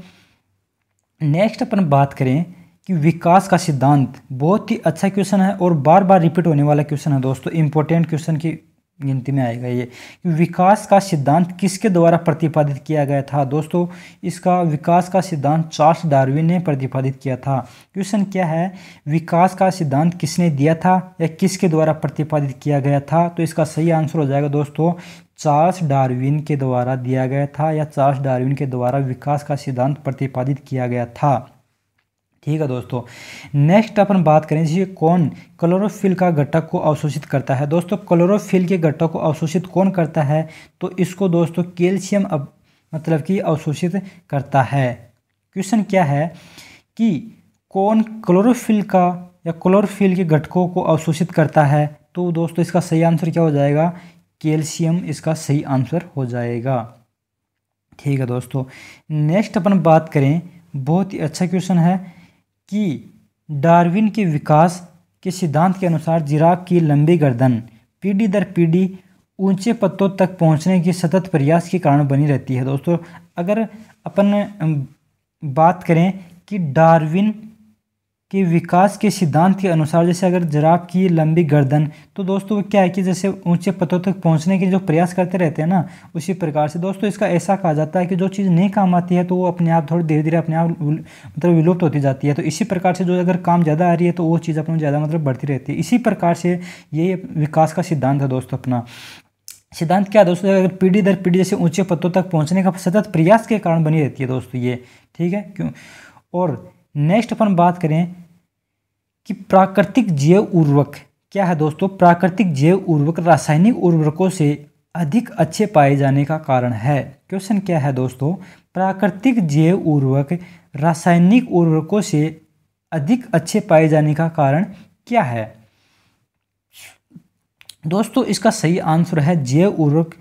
नेक्स्ट अपन बात करें कि विकास का सिद्धांत बहुत ही अच्छा क्वेश्चन है और बार बार रिपीट होने वाला क्वेश्चन है दोस्तों इंपॉर्टेंट क्वेश्चन की गिनती में आएगा ये कि विकास का सिद्धांत किसके द्वारा प्रतिपादित किया गया था दोस्तों इसका विकास का सिद्धांत चार्ल्स डार्विन ने प्रतिपादित किया था क्वेश्चन क्या है विकास का सिद्धांत किसने दिया था या किसके द्वारा प्रतिपादित किया गया था तो इसका सही आंसर हो जाएगा दोस्तों चार्ल्स डार्विन के द्वारा दिया गया था या चार्ल्स डार्विन के द्वारा विकास का सिद्धांत प्रतिपादित किया गया था ठीक है दोस्तों नेक्स्ट अपन बात करें जैसे कौन क्लोरोफिल का घटक को अवशोषित करता है दोस्तों क्लोरोफिल के घटक को अवशोषित कौन करता है तो इसको दोस्तों कैल्शियम अब मतलब कि अवशोषित करता है क्वेश्चन क्या है कि कौन क्लोरोफिल का या क्लोरोफिल के घटकों को अवशोषित करता है तो दोस्तों इसका सही आंसर क्या हो जाएगा कैल्शियम इसका सही आंसर हो जाएगा ठीक है दोस्तों नेक्स्ट अपन बात करें बहुत ही अच्छा क्वेश्चन है कि डार्विन के विकास के सिद्धांत के अनुसार जिराफ की लंबी गर्दन पीढ़ी दर पीढ़ी ऊंचे पत्तों तक पहुंचने के सतत प्रयास के कारण बनी रहती है दोस्तों अगर अपन बात करें कि डार्विन कि विकास के सिद्धांत के अनुसार जैसे अगर जराब की लंबी गर्दन तो दोस्तों वो क्या है कि जैसे ऊंचे पतों तक पहुंचने के जो प्रयास करते रहते हैं ना उसी प्रकार से दोस्तों इसका ऐसा कहा जाता है कि जो चीज़ नहीं काम आती है तो वो अपने आप थोड़ी धीरे धीरे अपने आप मतलब विलुप्त होती जाती है तो इसी प्रकार से जो अगर काम ज़्यादा आ रही है तो वो चीज़ अपने ज़्यादा मतलब बढ़ती रहती है इसी प्रकार से ये विकास का सिद्धांत है दोस्तों अपना सिद्धांत क्या दोस्तों अगर पीढ़ी दर पीढ़ी जैसे ऊंचे पत्तों तक पहुंचने का सतत प्रयास के कारण बनी रहती है दोस्तों ये ठीक है क्यों और नेक्स्ट अपन बात करें कि प्राकृतिक जैव उर्वरक क्या है दोस्तों प्राकृतिक जैव उर्वरक रासायनिक उर्वरकों से अधिक अच्छे पाए जाने का कारण है क्वेश्चन क्या है दोस्तों प्राकृतिक जैव उर्वरक रासायनिक उर्वरकों से अधिक अच्छे पाए जाने का कारण क्या है दोस्तों इसका सही आंसर है जैव उर्वरक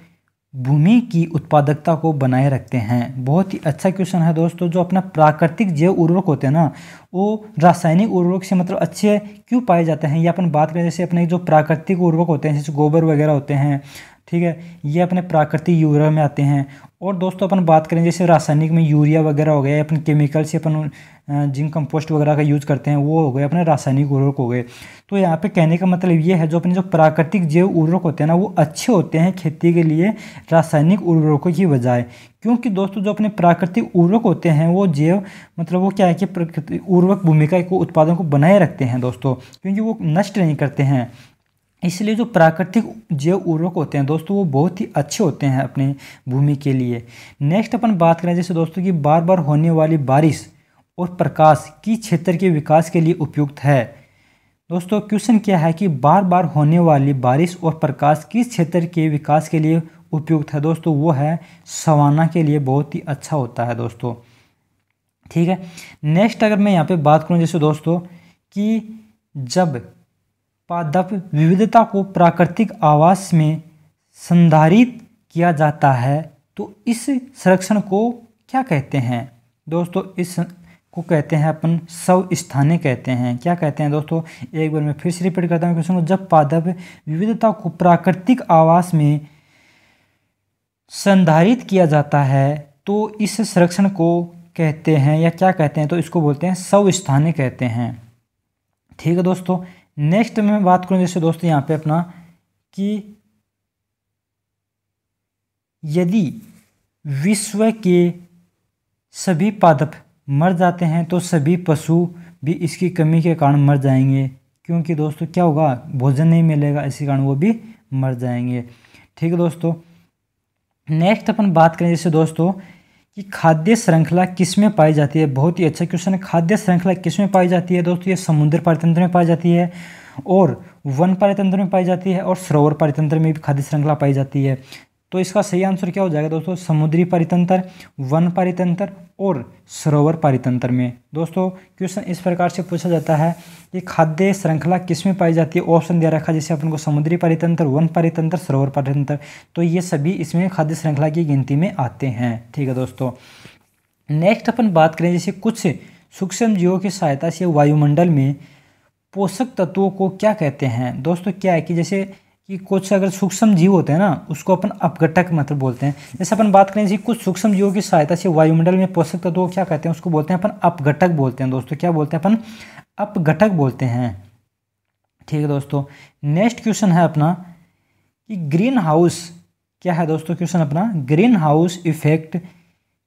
भूमि की उत्पादकता को बनाए रखते हैं बहुत ही अच्छा क्वेश्चन है दोस्तों जो अपना प्राकृतिक जैव उर्वरक होते हैं ना वो रासायनिक उर्वरक से मतलब अच्छे क्यों पाए जाते हैं या अपन बात करें जैसे अपने जो प्राकृतिक उर्वरक होते हैं जैसे गोबर वगैरह होते हैं ठीक है ये अपने प्राकृतिक यूरिया में आते हैं और दोस्तों अपन बात करें जैसे रासायनिक में यूरिया वगैरह हो गया अपन केमिकल से अपन जिंक कंपोस्ट वगैरह का यूज़ करते हैं वो हो गए अपने रासायनिक उर्वरक हो गए तो यहाँ पे कहने का मतलब ये है जो अपने जो प्राकृतिक जैव उर्वरक होते हैं ना वो अच्छे होते हैं खेती के लिए रासायनिक उर्वरकों की बजाय क्योंकि दोस्तों जो अपने प्राकृतिक उर्वरक होते हैं वो जैव मतलब वो क्या है कि प्रकृति उर्वरक भूमिका को उत्पादन को बनाए रखते हैं दोस्तों क्योंकि वो नष्ट नहीं करते हैं इसलिए जो प्राकृतिक जैव उर्वरक होते हैं दोस्तों वो बहुत ही अच्छे होते हैं अपने भूमि के लिए नेक्स्ट अपन बात करें जैसे दोस्तों की बार बार होने वाली बारिश और प्रकाश किस क्षेत्र के विकास के लिए उपयुक्त है दोस्तों क्वेश्चन क्या है कि बार बार होने वाली बारिश और प्रकाश किस क्षेत्र के विकास के लिए उपयुक्त है दोस्तों वो है सवाना के लिए बहुत ही अच्छा होता है दोस्तों ठीक है नेक्स्ट अगर मैं यहाँ पे बात करूँ जैसे दोस्तों कि जब पादप विविधता को प्राकृतिक आवास में संधारित किया जाता है तो इस संरक्षण को क्या कहते हैं दोस्तों इस को कहते हैं अपन सब स्थानीय कहते हैं क्या कहते हैं दोस्तों एक बार मैं फिर से रिपीट करता हूँ क्वेश्चन को जब पादप विविधता को प्राकृतिक आवास में संधारित किया जाता है तो इस संरक्षण को कहते हैं या क्या कहते हैं तो इसको बोलते हैं सब स्थानीय कहते हैं ठीक है दोस्तों नेक्स्ट मैं बात करूँ जैसे दोस्तों यहाँ पे अपना कि यदि विश्व के सभी पादप मर जाते हैं तो सभी पशु भी इसकी कमी के कारण मर जाएंगे क्योंकि दोस्तों क्या होगा भोजन नहीं मिलेगा इसी कारण वो भी मर जाएंगे ठीक है दोस्तों नेक्स्ट अपन बात करें जैसे दोस्तों कि खाद्य श्रृंखला किस में पाई जाती है बहुत ही अच्छा क्वेश्चन है खाद्य श्रृंखला किस में पाई जाती है दोस्तों ये समुद्र पारितंत्र में पाई जाती है और वन पारितंत्र में पाई जाती है और सरोवर पारितंत्र में भी खाद्य श्रृंखला पाई जाती है तो इसका सही आंसर क्या हो जाएगा दोस्तों समुद्री परितंत्र वन परितंत्र और सरोवर परितंत्र में दोस्तों क्वेश्चन इस प्रकार से पूछा जाता है कि खाद्य श्रृंखला किस में पाई जाती है ऑप्शन दिया रखा जैसे अपन को समुद्री परितंत्र वन परितंत्र सरोवर परितंत्र तो ये सभी इसमें खाद्य श्रृंखला की गिनती में आते हैं ठीक है दोस्तों नेक्स्ट अपन बात करें जैसे कुछ सूक्ष्म जीवों की सहायता से वायुमंडल में पोषक तत्वों को क्या कहते हैं दोस्तों क्या है कि जैसे कि कुछ अगर सूक्ष्म जीव होते हैं ना उसको अपन अपघटक मतलब बोलते हैं जैसे अपन बात करें जी कुछ सूक्ष्म जीवों की सहायता से वायुमंडल में पोषक तत्व क्या कहते हैं उसको बोलते हैं अपन अपघटक बोलते हैं दोस्तों क्या बोलते हैं अपन अपघटक बोलते हैं ठीक है दोस्तों नेक्स्ट क्वेश्चन है अपना कि ग्रीन हाउस क्या है दोस्तों क्वेश्चन अपना ग्रीन हाउस इफेक्ट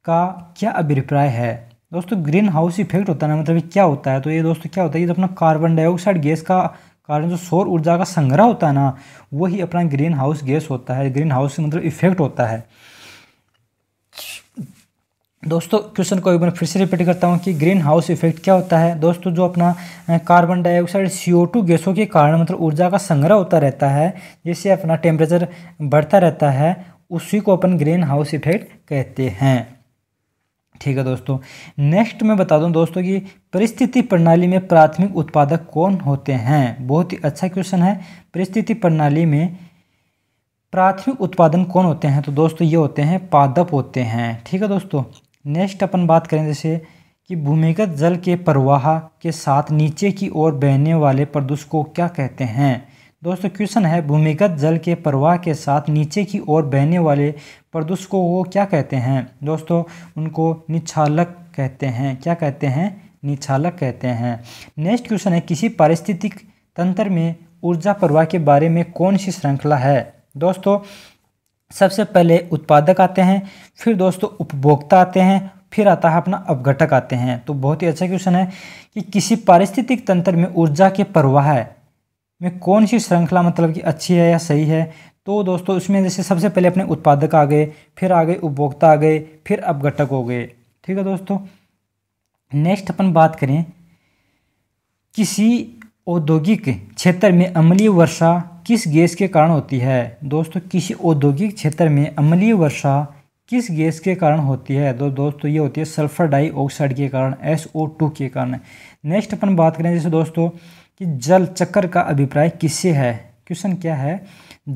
का क्या अभिप्राय है दोस्तों ग्रीन हाउस इफेक्ट होता है ना मतलब क्या होता है तो ये दोस्तों क्या होता है ये तो अपना कार्बन डाइऑक्साइड गैस का कारण जो सौर ऊर्जा का संग्रह होता है ना वही अपना ग्रीन हाउस गैस होता है ग्रीन हाउस मतलब इफेक्ट होता है दोस्तों क्वेश्चन को एक बार फिर से रिपीट करता हूँ कि ग्रीन हाउस इफेक्ट क्या होता है दोस्तों जो अपना कार्बन डाइऑक्साइड टू गैसों के कारण मतलब ऊर्जा का संग्रह होता रहता है जिससे अपना टेम्परेचर बढ़ता रहता है उसी को अपन ग्रीन हाउस इफेक्ट कहते हैं ठीक है दोस्तों नेक्स्ट मैं बता दूं दोस्तों कि परिस्थिति प्रणाली में प्राथमिक उत्पादक कौन होते हैं बहुत ही अच्छा क्वेश्चन है परिस्थिति प्रणाली में प्राथमिक उत्पादन कौन होते हैं तो दोस्तों ये होते हैं पादप होते हैं ठीक है दोस्तों नेक्स्ट अपन बात करें जैसे कि भूमिगत जल के प्रवाह के साथ नीचे की ओर बहने वाले प्रदूषकों को क्या कहते हैं दोस्तों क्वेश्चन है भूमिगत जल के प्रवाह के साथ नीचे की ओर बहने वाले प्रदूष को वो क्या कहते हैं दोस्तों उनको निछालक कहते हैं क्या कहते हैं निछालक कहते हैं नेक्स्ट क्वेश्चन है किसी पारिस्थितिक तंत्र में ऊर्जा प्रवाह के बारे में कौन सी श्रृंखला है दोस्तों सबसे पहले उत्पादक आते हैं फिर दोस्तों उपभोक्ता आते हैं फिर आता है अपना अपघटक आते हैं तो बहुत ही अच्छा क्वेश्चन है कि किसी पारिस्थितिक तंत्र में ऊर्जा के प्रवाह है में कौन सी श्रृंखला मतलब कि अच्छी है या सही है तो दोस्तों उसमें जैसे सबसे पहले अपने उत्पादक आ गए फिर आ गए उपभोक्ता आ गए फिर अपघटक हो गए ठीक है दोस्तों नेक्स्ट अपन बात करें किसी औद्योगिक क्षेत्र में अमलीय वर्षा किस गैस के कारण होती है दोस्तों किसी औद्योगिक क्षेत्र में अमलीय वर्षा किस गैस के कारण होती है तो दोस्तों ये होती है सल्फर डाइऑक्साइड के कारण एस ओ टू के कारण नेक्स्ट अपन बात करें जैसे दोस्तों कि जल चक्कर का अभिप्राय किससे है क्वेश्चन क्या है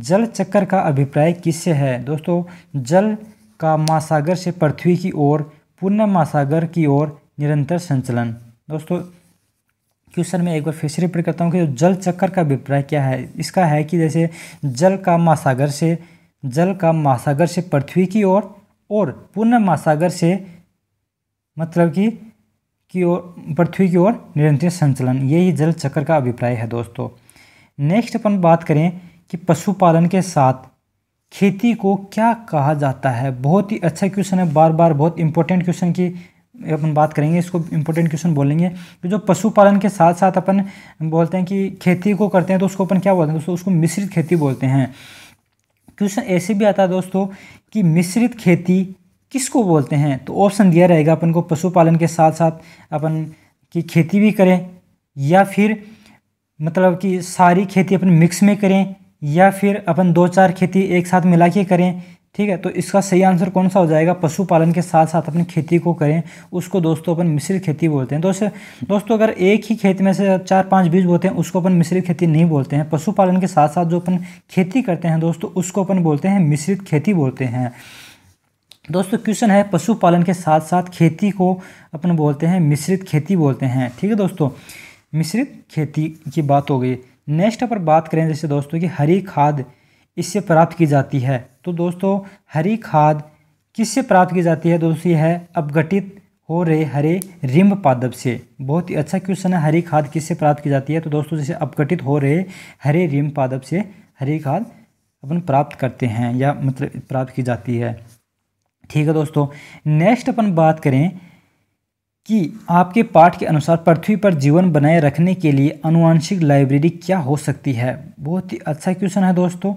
जल चक्कर का अभिप्राय किससे है दोस्तों जल का महासागर से पृथ्वी की ओर पुनः महासागर की ओर निरंतर संचलन दोस्तों क्वेश्चन में एक बार फिर से रिपीट करता हूँ कि जल चक्कर का अभिप्राय क्या है इसका है कि जैसे जल का महासागर से जल का महासागर से पृथ्वी की ओर और, और पुनः महासागर से मतलब कि की ओर पृथ्वी की ओर निरंतर संचलन यही जल चक्र का अभिप्राय है दोस्तों नेक्स्ट अपन बात करें कि पशुपालन के साथ खेती को क्या कहा जाता है बहुत ही अच्छा क्वेश्चन है बार बार बहुत इंपॉर्टेंट क्वेश्चन की अपन बात करेंगे इसको इम्पोर्टेंट क्वेश्चन बोलेंगे तो जो पशुपालन के साथ साथ अपन बोलते हैं कि खेती को करते हैं तो उसको अपन क्या बोलते हैं दोस्तों उसको मिश्रित खेती बोलते हैं क्वेश्चन ऐसे भी आता है दोस्तों कि मिश्रित खेती किसको बोलते हैं तो ऑप्शन दिया रहेगा अपन को पशुपालन के साथ साथ अपन की खेती भी करें या फिर मतलब कि सारी खेती अपन मिक्स में करें या फिर अपन दो चार खेती एक साथ मिला के करें ठीक है तो इसका सही आंसर कौन सा हो जाएगा पशुपालन के साथ साथ अपनी खेती को करें उसको दोस्तों अपन मिश्रित खेती बोलते हैं दोस्तों दोस्तों अगर एक ही खेत में से चार पांच बीज बोते हैं उसको अपन मिश्रित खेती नहीं बोलते हैं पशुपालन के साथ साथ जो अपन खेती करते हैं दोस्तों उसको अपन बोलते हैं मिश्रित खेती बोलते हैं दोस्तों क्वेश्चन है पशुपालन के साथ साथ खेती को अपन बोलते हैं मिश्रित खेती बोलते हैं ठीक है दोस्तों मिश्रित खेती की बात हो गई नेक्स्ट अपन बात करें जैसे दोस्तों कि हरी खाद इससे प्राप्त की जाती है तो दोस्तों हरी खाद किससे प्राप्त की जाती है दोस्तों ये है अपघटित हो रहे हरे रिम्ब पादप से बहुत ही अच्छा क्वेश्चन है हरी खाद किससे प्राप्त की जाती है तो दोस्तों जैसे अपघटित हो रहे हरे रिम्ब पादप से हरी खाद अपन प्राप्त करते हैं या मतलब प्राप्त की जाती है ठीक है दोस्तों नेक्स्ट अपन बात करें कि आपके पाठ के अनुसार पृथ्वी पर जीवन बनाए रखने के लिए अनुवांशिक लाइब्रेरी क्या हो सकती है बहुत ही अच्छा क्वेश्चन है दोस्तों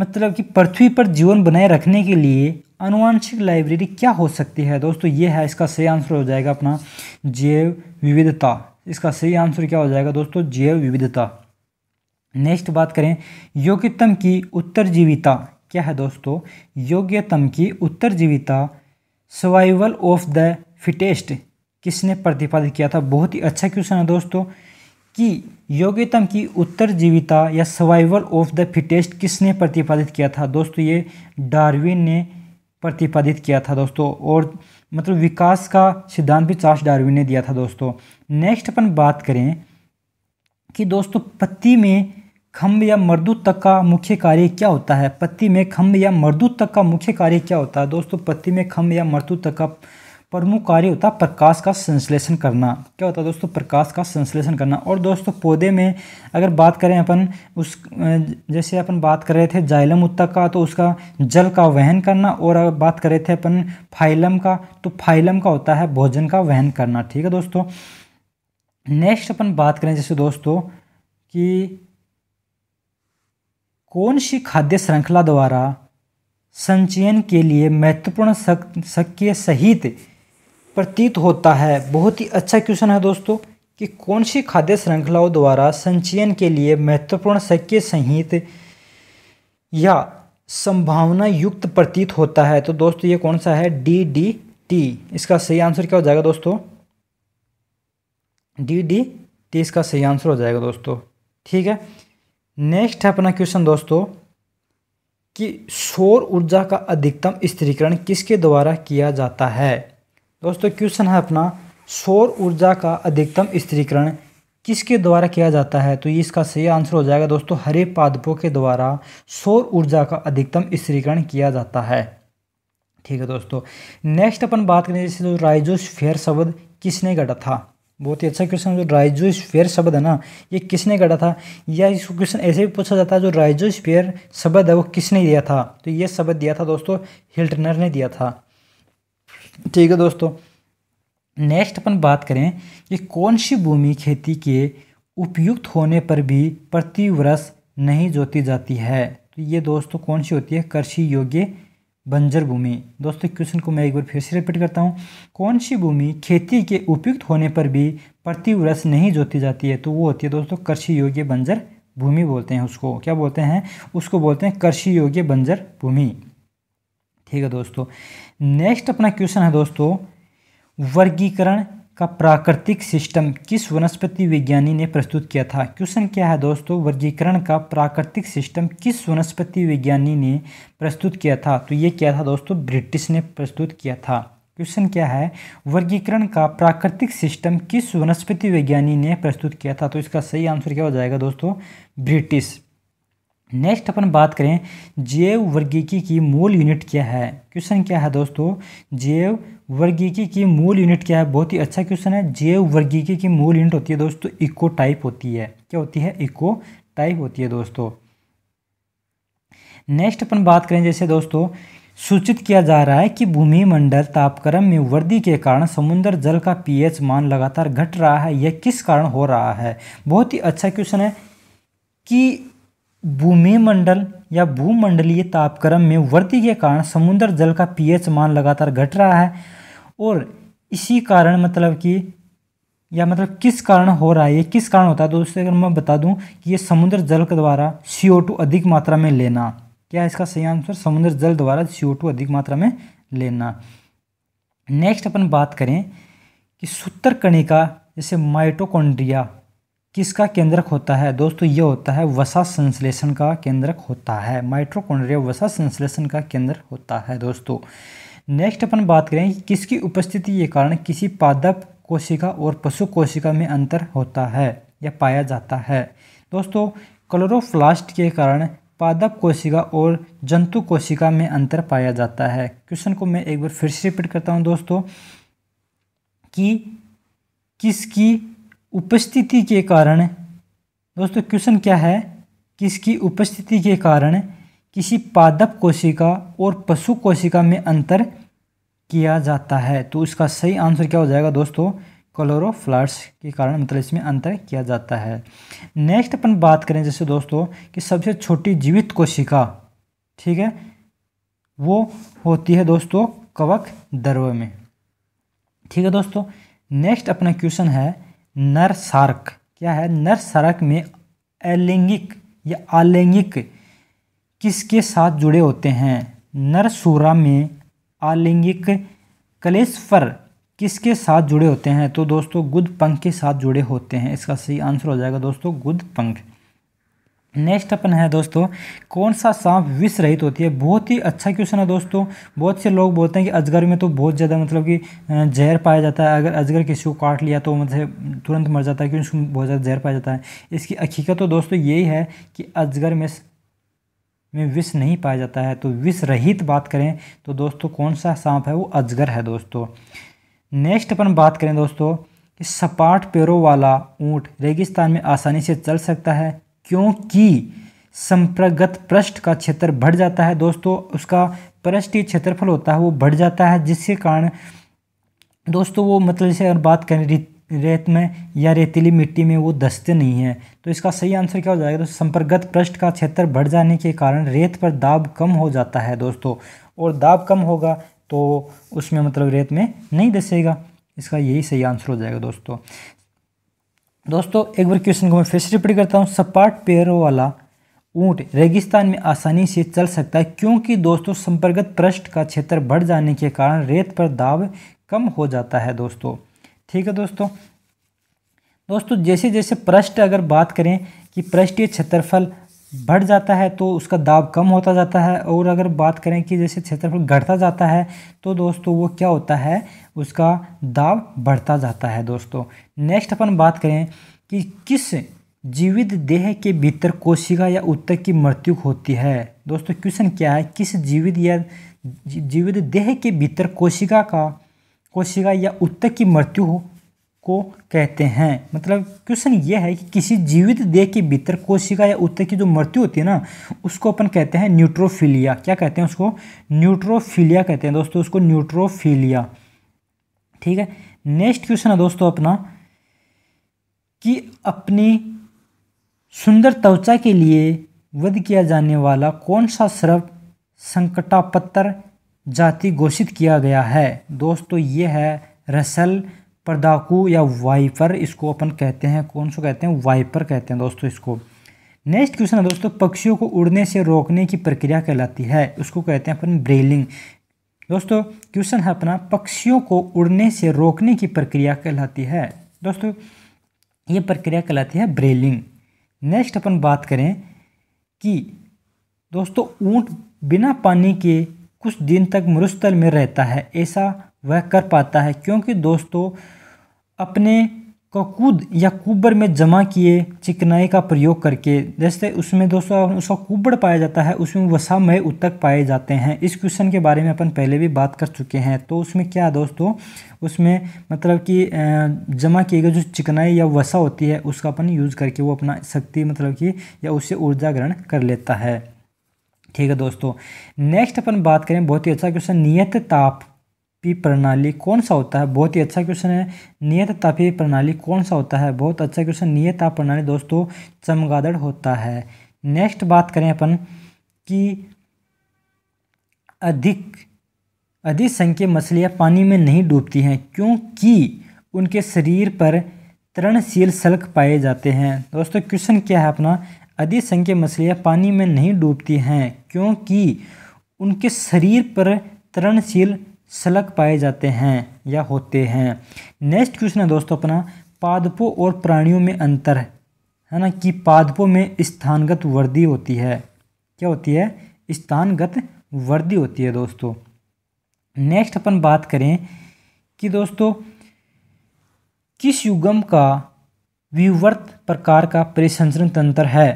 मतलब कि पृथ्वी पर जीवन बनाए रखने के लिए अनुवांशिक लाइब्रेरी क्या हो सकती है दोस्तों ये है इसका सही आंसर हो जाएगा अपना जैव विविधता इसका सही आंसर क्या हो जाएगा दोस्तों जैव विविधता नेक्स्ट बात करें योग्यतम की उत्तरजीविता क्या है दोस्तों योग्यतम की उत्तरजीविता सर्वाइवल ऑफ द फिटेस्ट किसने प्रतिपादित किया था बहुत ही अच्छा क्वेश्चन है दोस्तों कि योग्यतम की उत्तरजीविता या सर्वाइवल ऑफ द फिटेस्ट किसने प्रतिपादित किया था दोस्तों ये डार्विन ने प्रतिपादित किया था दोस्तों और मतलब विकास का सिद्धांत भी चार्ल्स डार्विन ने दिया था दोस्तों नेक्स्ट अपन बात करें कि दोस्तों पत्ती में खम्भ या मर्दूत तक का मुख्य कार्य क्या होता है पति में खम्भ या मर्दूत तक का मुख्य कार्य क्या होता है दोस्तों पत्ती में खम्भ या मर्दू तक का प्रमुख कार्य होता है प्रकाश का संश्लेषण करना क्या होता है दोस्तों प्रकाश का संश्लेषण करना और दोस्तों पौधे में अगर बात करें अपन उस जैसे अपन बात कर रहे थे जाइलम उत्तक का तो उसका जल का वहन करना और अगर बात कर रहे थे अपन फाइलम का तो फाइलम का होता है भोजन का वहन करना ठीक है दोस्तों नेक्स्ट अपन बात करें जैसे दोस्तों कि कौन सी खाद्य श्रृंखला द्वारा संचयन के लिए महत्वपूर्ण शक्य सहित प्रतीत होता है बहुत ही अच्छा क्वेश्चन है दोस्तों कि कौन सी खाद्य श्रृंखलाओं द्वारा संचयन के लिए महत्वपूर्ण शक्य सहित या संभावना युक्त प्रतीत होता है तो दोस्तों ये कौन सा है डी डी टी इसका सही आंसर क्या हो जाएगा दोस्तों डी डी टी इसका सही आंसर हो जाएगा दोस्तों ठीक है नेक्स्ट है अपना क्वेश्चन दोस्तों कि सौर ऊर्जा का अधिकतम स्थिरीकरण किसके द्वारा किया जाता है दोस्तों क्वेश्चन है अपना सौर ऊर्जा का अधिकतम स्थिरीकरण किसके द्वारा किया जाता है तो इसका सही आंसर हो जाएगा दोस्तों हरे पादपों के द्वारा सौर ऊर्जा का अधिकतम स्थिरीकरण किया जाता है ठीक है दोस्तों नेक्स्ट अपन बात करें जैसे जो राइजोस्फेयर शब्द किसने गढ़ा था बहुत ही अच्छा क्वेश्चन जो राइजोस्फेयर शब्द है ना ये किसने गढ़ा था या इसको क्वेश्चन ऐसे भी पूछा जाता है जो राइजोस्फेयर शब्द है वो किसने दिया था तो ये शब्द दिया था दोस्तों हिल्टनर ने दिया था ठीक है दोस्तों नेक्स्ट अपन बात करें कि कौन सी भूमि खेती के उपयुक्त होने पर भी प्रतिवर्ष नहीं जोती जाती है तो ये दोस्तों कौन सी होती है कृषि योग्य बंजर भूमि दोस्तों क्वेश्चन को मैं एक बार फिर से रिपीट करता हूँ कौन सी भूमि खेती के उपयुक्त होने पर भी प्रतिवर्ष नहीं जोती जाती है तो वो होती है दोस्तों कृषि योग्य बंजर भूमि बोलते हैं उसको क्या बोलते हैं उसको बोलते हैं कृषि योग्य बंजर भूमि ठीक है दोस्तों नेक्स्ट अपना क्वेश्चन है दोस्तों वर्गीकरण का प्राकृतिक सिस्टम किस वनस्पति विज्ञानी ने प्रस्तुत किया था क्वेश्चन क्या है दोस्तों वर्गीकरण का प्राकृतिक सिस्टम किस वनस्पति विज्ञानी ने प्रस्तुत किया था तो ये क्या था दोस्तों ब्रिटिश ने प्रस्तुत किया था क्वेश्चन क्या है वर्गीकरण का प्राकृतिक सिस्टम किस वनस्पति विज्ञानी ने प्रस्तुत किया था तो इसका सही आंसर क्या हो जाएगा दोस्तों ब्रिटिश नेक्स्ट अपन बात करें जैव वर्गीकी की मूल यूनिट क्या है क्वेश्चन क्या है दोस्तों जैव वर्गीकी की मूल यूनिट क्या है बहुत ही अच्छा क्वेश्चन है जैव वर्गीकी की मूल यूनिट होती है दोस्तों इको टाइप होती है क्या होती है इको टाइप होती है दोस्तों नेक्स्ट अपन बात करें जैसे दोस्तों सूचित किया जा रहा है कि भूमिमंडल तापक्रम में वृद्धि के कारण समुद्र जल का पी मान लगातार घट रहा है यह किस कारण हो रहा है बहुत ही अच्छा क्वेश्चन है कि भूमिमंडल या भूमंडलीय तापक्रम में वृद्धि के कारण समुद्र जल का पीएच मान लगातार घट रहा है और इसी कारण मतलब कि या मतलब किस कारण हो रहा है ये किस कारण होता है दोस्तों अगर मैं बता दूं कि ये समुद्र जल के द्वारा सी अधिक मात्रा में लेना क्या इसका सही आंसर समुद्र जल द्वारा सी अधिक मात्रा में लेना नेक्स्ट अपन बात करें कि सूत्र कणिका जैसे माइटोकॉन्ड्रिया किसका केंद्रक होता है दोस्तों ये होता है वसा संश्लेषण का केंद्रक होता है माइट्रोकोन्ड्रिया वसा संश्लेषण का केंद्र होता है दोस्तों नेक्स्ट अपन बात करें कि किसकी उपस्थिति के कारण किसी पादप कोशिका और पशु कोशिका में अंतर होता है या पाया जाता है दोस्तों क्लोरोफ्लास्ट के कारण पादप कोशिका और जंतु कोशिका में अंतर पाया जाता है क्वेश्चन को मैं एक बार फिर से रिपीट करता हूँ दोस्तों कि किसकी उपस्थिति के कारण दोस्तों क्वेश्चन क्या है किसकी उपस्थिति के कारण किसी पादप कोशिका और पशु कोशिका में अंतर किया जाता है तो इसका सही आंसर क्या हो जाएगा दोस्तों क्लोरोफ्लार्स के कारण मतलब इसमें अंतर किया जाता है नेक्स्ट अपन बात करें जैसे दोस्तों कि सबसे छोटी जीवित कोशिका ठीक है वो होती है दोस्तों कवक द्रव में ठीक है दोस्तों नेक्स्ट अपना क्वेश्चन है सार्क क्या है नरसारक में अलैंगिक या आलैंगिक किसके साथ जुड़े होते हैं नरसूरा में आलैंगिक कलेसफर किसके साथ जुड़े होते हैं तो दोस्तों गुद पंख के साथ जुड़े होते हैं इसका सही आंसर हो जाएगा दोस्तों गुद पंख नेक्स्ट अपन है दोस्तों कौन सा सांप विष रहित होती है बहुत ही अच्छा क्वेश्चन है दोस्तों बहुत से लोग बोलते हैं कि अजगर में तो बहुत ज़्यादा मतलब कि जहर पाया जाता है अगर अजगर किसी को काट लिया तो मतलब तुरंत मर जाता है क्योंकि उसमें बहुत ज़्यादा जहर पाया जाता है इसकी हकीकत तो दोस्तों यही है कि अजगर में में विष नहीं पाया जाता है तो विष रहित बात करें तो दोस्तों कौन सा सांप है वो अजगर है दोस्तों नेक्स्ट अपन बात करें दोस्तों कि सपाट पैरों वाला ऊँट रेगिस्तान में आसानी से चल सकता है क्योंकि संप्रगत पृष्ठ का क्षेत्र बढ़ जाता है दोस्तों उसका पृष्ठीय क्षेत्रफल होता है वो बढ़ जाता है जिसके कारण दोस्तों वो मतलब जैसे अगर बात करें रेत में या रेतीली मिट्टी में वो दस्ते नहीं है तो इसका सही आंसर क्या हो जाएगा दोस्तों संपर्गत पृष्ठ का क्षेत्र बढ़ जाने के कारण रेत पर दाब कम हो जाता है दोस्तों और दाब कम होगा तो उसमें मतलब रेत में नहीं दसेगा इसका यही सही आंसर हो जाएगा दोस्तों दोस्तों एक बार क्वेश्चन को मैं फिर से रिपीट करता हूँ सपाट पैरों वाला ऊँट रेगिस्तान में आसानी से चल सकता है क्योंकि दोस्तों संपर्गत पृष्ठ का क्षेत्र बढ़ जाने के कारण रेत पर दाब कम हो जाता है दोस्तों ठीक है दोस्तों दोस्तों जैसे जैसे पृष्ठ अगर बात करें कि पृष्ठीय क्षेत्रफल बढ़ जाता है तो उसका दाब कम होता जाता है और अगर बात करें कि जैसे क्षेत्रफल घटता जाता है तो दोस्तों वो क्या होता है उसका दाब बढ़ता जाता है दोस्तों नेक्स्ट अपन बात करें कि किस जीवित देह के भीतर कोशिका या उत्तक की मृत्यु होती है दोस्तों क्वेश्चन क्या है किस जीवित या जीवित देह के भीतर कोशिका का कोशिका या उत्तक की मृत्यु को कहते हैं मतलब क्वेश्चन ये है कि किसी जीवित देह के भीतर कोशिका या उत्तर की जो मृत्यु होती है ना उसको अपन कहते हैं न्यूट्रोफिलिया क्या कहते हैं उसको न्यूट्रोफिलिया कहते हैं दोस्तों उसको न्यूट्रोफिलिया ठीक है नेक्स्ट क्वेश्चन है दोस्तों अपना कि अपनी सुंदर त्वचा के लिए वध किया जाने वाला कौन सा सर्व संकटापत्र जाति घोषित किया गया है दोस्तों ये है रसल पर्दाकू या वाइपर इसको अपन कहते हैं कौन सो कहते हैं वाइपर कहते हैं दोस्तों इसको नेक्स्ट क्वेश्चन है दोस्तों पक्षियों को उड़ने से रोकने की प्रक्रिया कहलाती है उसको कहते हैं अपन ब्रेलिंग दोस्तों क्वेश्चन है अपना पक्षियों को उड़ने से रोकने की प्रक्रिया कहलाती है दोस्तों ये प्रक्रिया कहलाती है ब्रेलिंग नेक्स्ट अपन बात करें कि दोस्तों ऊँट बिना पानी के कुछ दिन तक मरुस्थल में रहता है ऐसा वह कर पाता है क्योंकि दोस्तों अपने ककूद या कुबर में जमा किए चिकनाई का प्रयोग करके जैसे उसमें दोस्तों उसका कुबड़ पाया जाता है उसमें वसामय उत्तक पाए जाते हैं इस क्वेश्चन के बारे में अपन पहले भी बात कर चुके हैं तो उसमें क्या दोस्तों उसमें मतलब कि जमा किए गए जो चिकनाई या वसा होती है उसका अपन यूज़ करके वो अपना शक्ति मतलब कि या उससे ऊर्जा ग्रहण कर लेता है ठीक है दोस्तों नेक्स्ट अपन बात करें बहुत ही अच्छा क्वेश्चन नियत ताप तापी प्रणाली कौन सा होता है बहुत ही अच्छा क्वेश्चन है नियत तापी प्रणाली कौन सा होता है बहुत अच्छा क्वेश्चन नियत ताप प्रणाली दोस्तों चमगादड़ होता है नेक्स्ट बात करें अपन कि अधिक अधिक संख्या मछलियाँ पानी में नहीं डूबती हैं क्योंकि उनके शरीर पर तरणशील सल्क पाए जाते हैं दोस्तों क्वेश्चन क्या है अपना अधिक संख्या मछलियाँ पानी में नहीं डूबती हैं क्योंकि उनके शरीर पर तरणशील सलक पाए जाते हैं या होते हैं नेक्स्ट क्वेश्चन है दोस्तों अपना पादपों और प्राणियों में अंतर है ना कि पादपों में स्थानगत वृद्धि होती है क्या होती है स्थानगत वृद्धि होती है दोस्तों नेक्स्ट अपन बात करें कि दोस्तों किस युगम का विवर्त प्रकार का परिसंचरण तंत्र है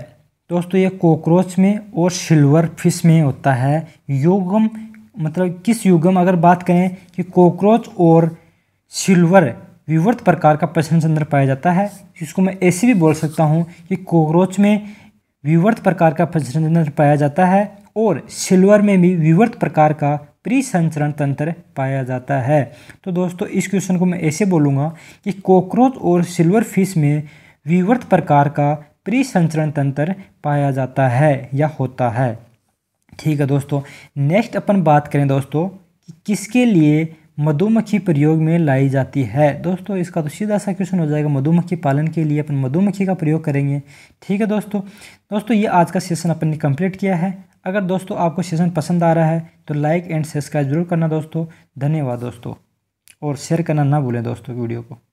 दोस्तों ये कॉकरोच में और सिल्वर फिश में होता है योगम मतलब किस युग में अगर बात करें कि कॉकरोच और सिल्वर विवर्त प्रकार का प्रश्न चंद्र पाया जाता है इसको मैं ऐसे भी बोल सकता हूँ कि कॉकरोच में विवर्त प्रकार का चंद्र पाया जाता है और सिल्वर में भी विवर्त प्रकार का प्रिसंचरण तंत्र पाया जाता है तो दोस्तों इस क्वेश्चन को मैं ऐसे बोलूँगा कि कॉकरोच और सिल्वर फिश में विवर्त प्रकार का प्रिसंचरण तंत्र पाया जाता है या होता है ठीक है दोस्तों नेक्स्ट अपन बात करें दोस्तों कि किसके लिए मधुमक्खी प्रयोग में लाई जाती है दोस्तों इसका तो सीधा सा क्वेश्चन हो जाएगा मधुमक्खी पालन के लिए अपन मधुमक्खी का प्रयोग करेंगे ठीक है दोस्तों दोस्तों ये आज का सेशन अपन ने कंप्लीट किया है अगर दोस्तों आपको सेशन पसंद आ रहा है तो लाइक एंड सब्सक्राइब जरूर करना दोस्तों धन्यवाद दोस्तों और शेयर करना ना भूलें दोस्तों वीडियो को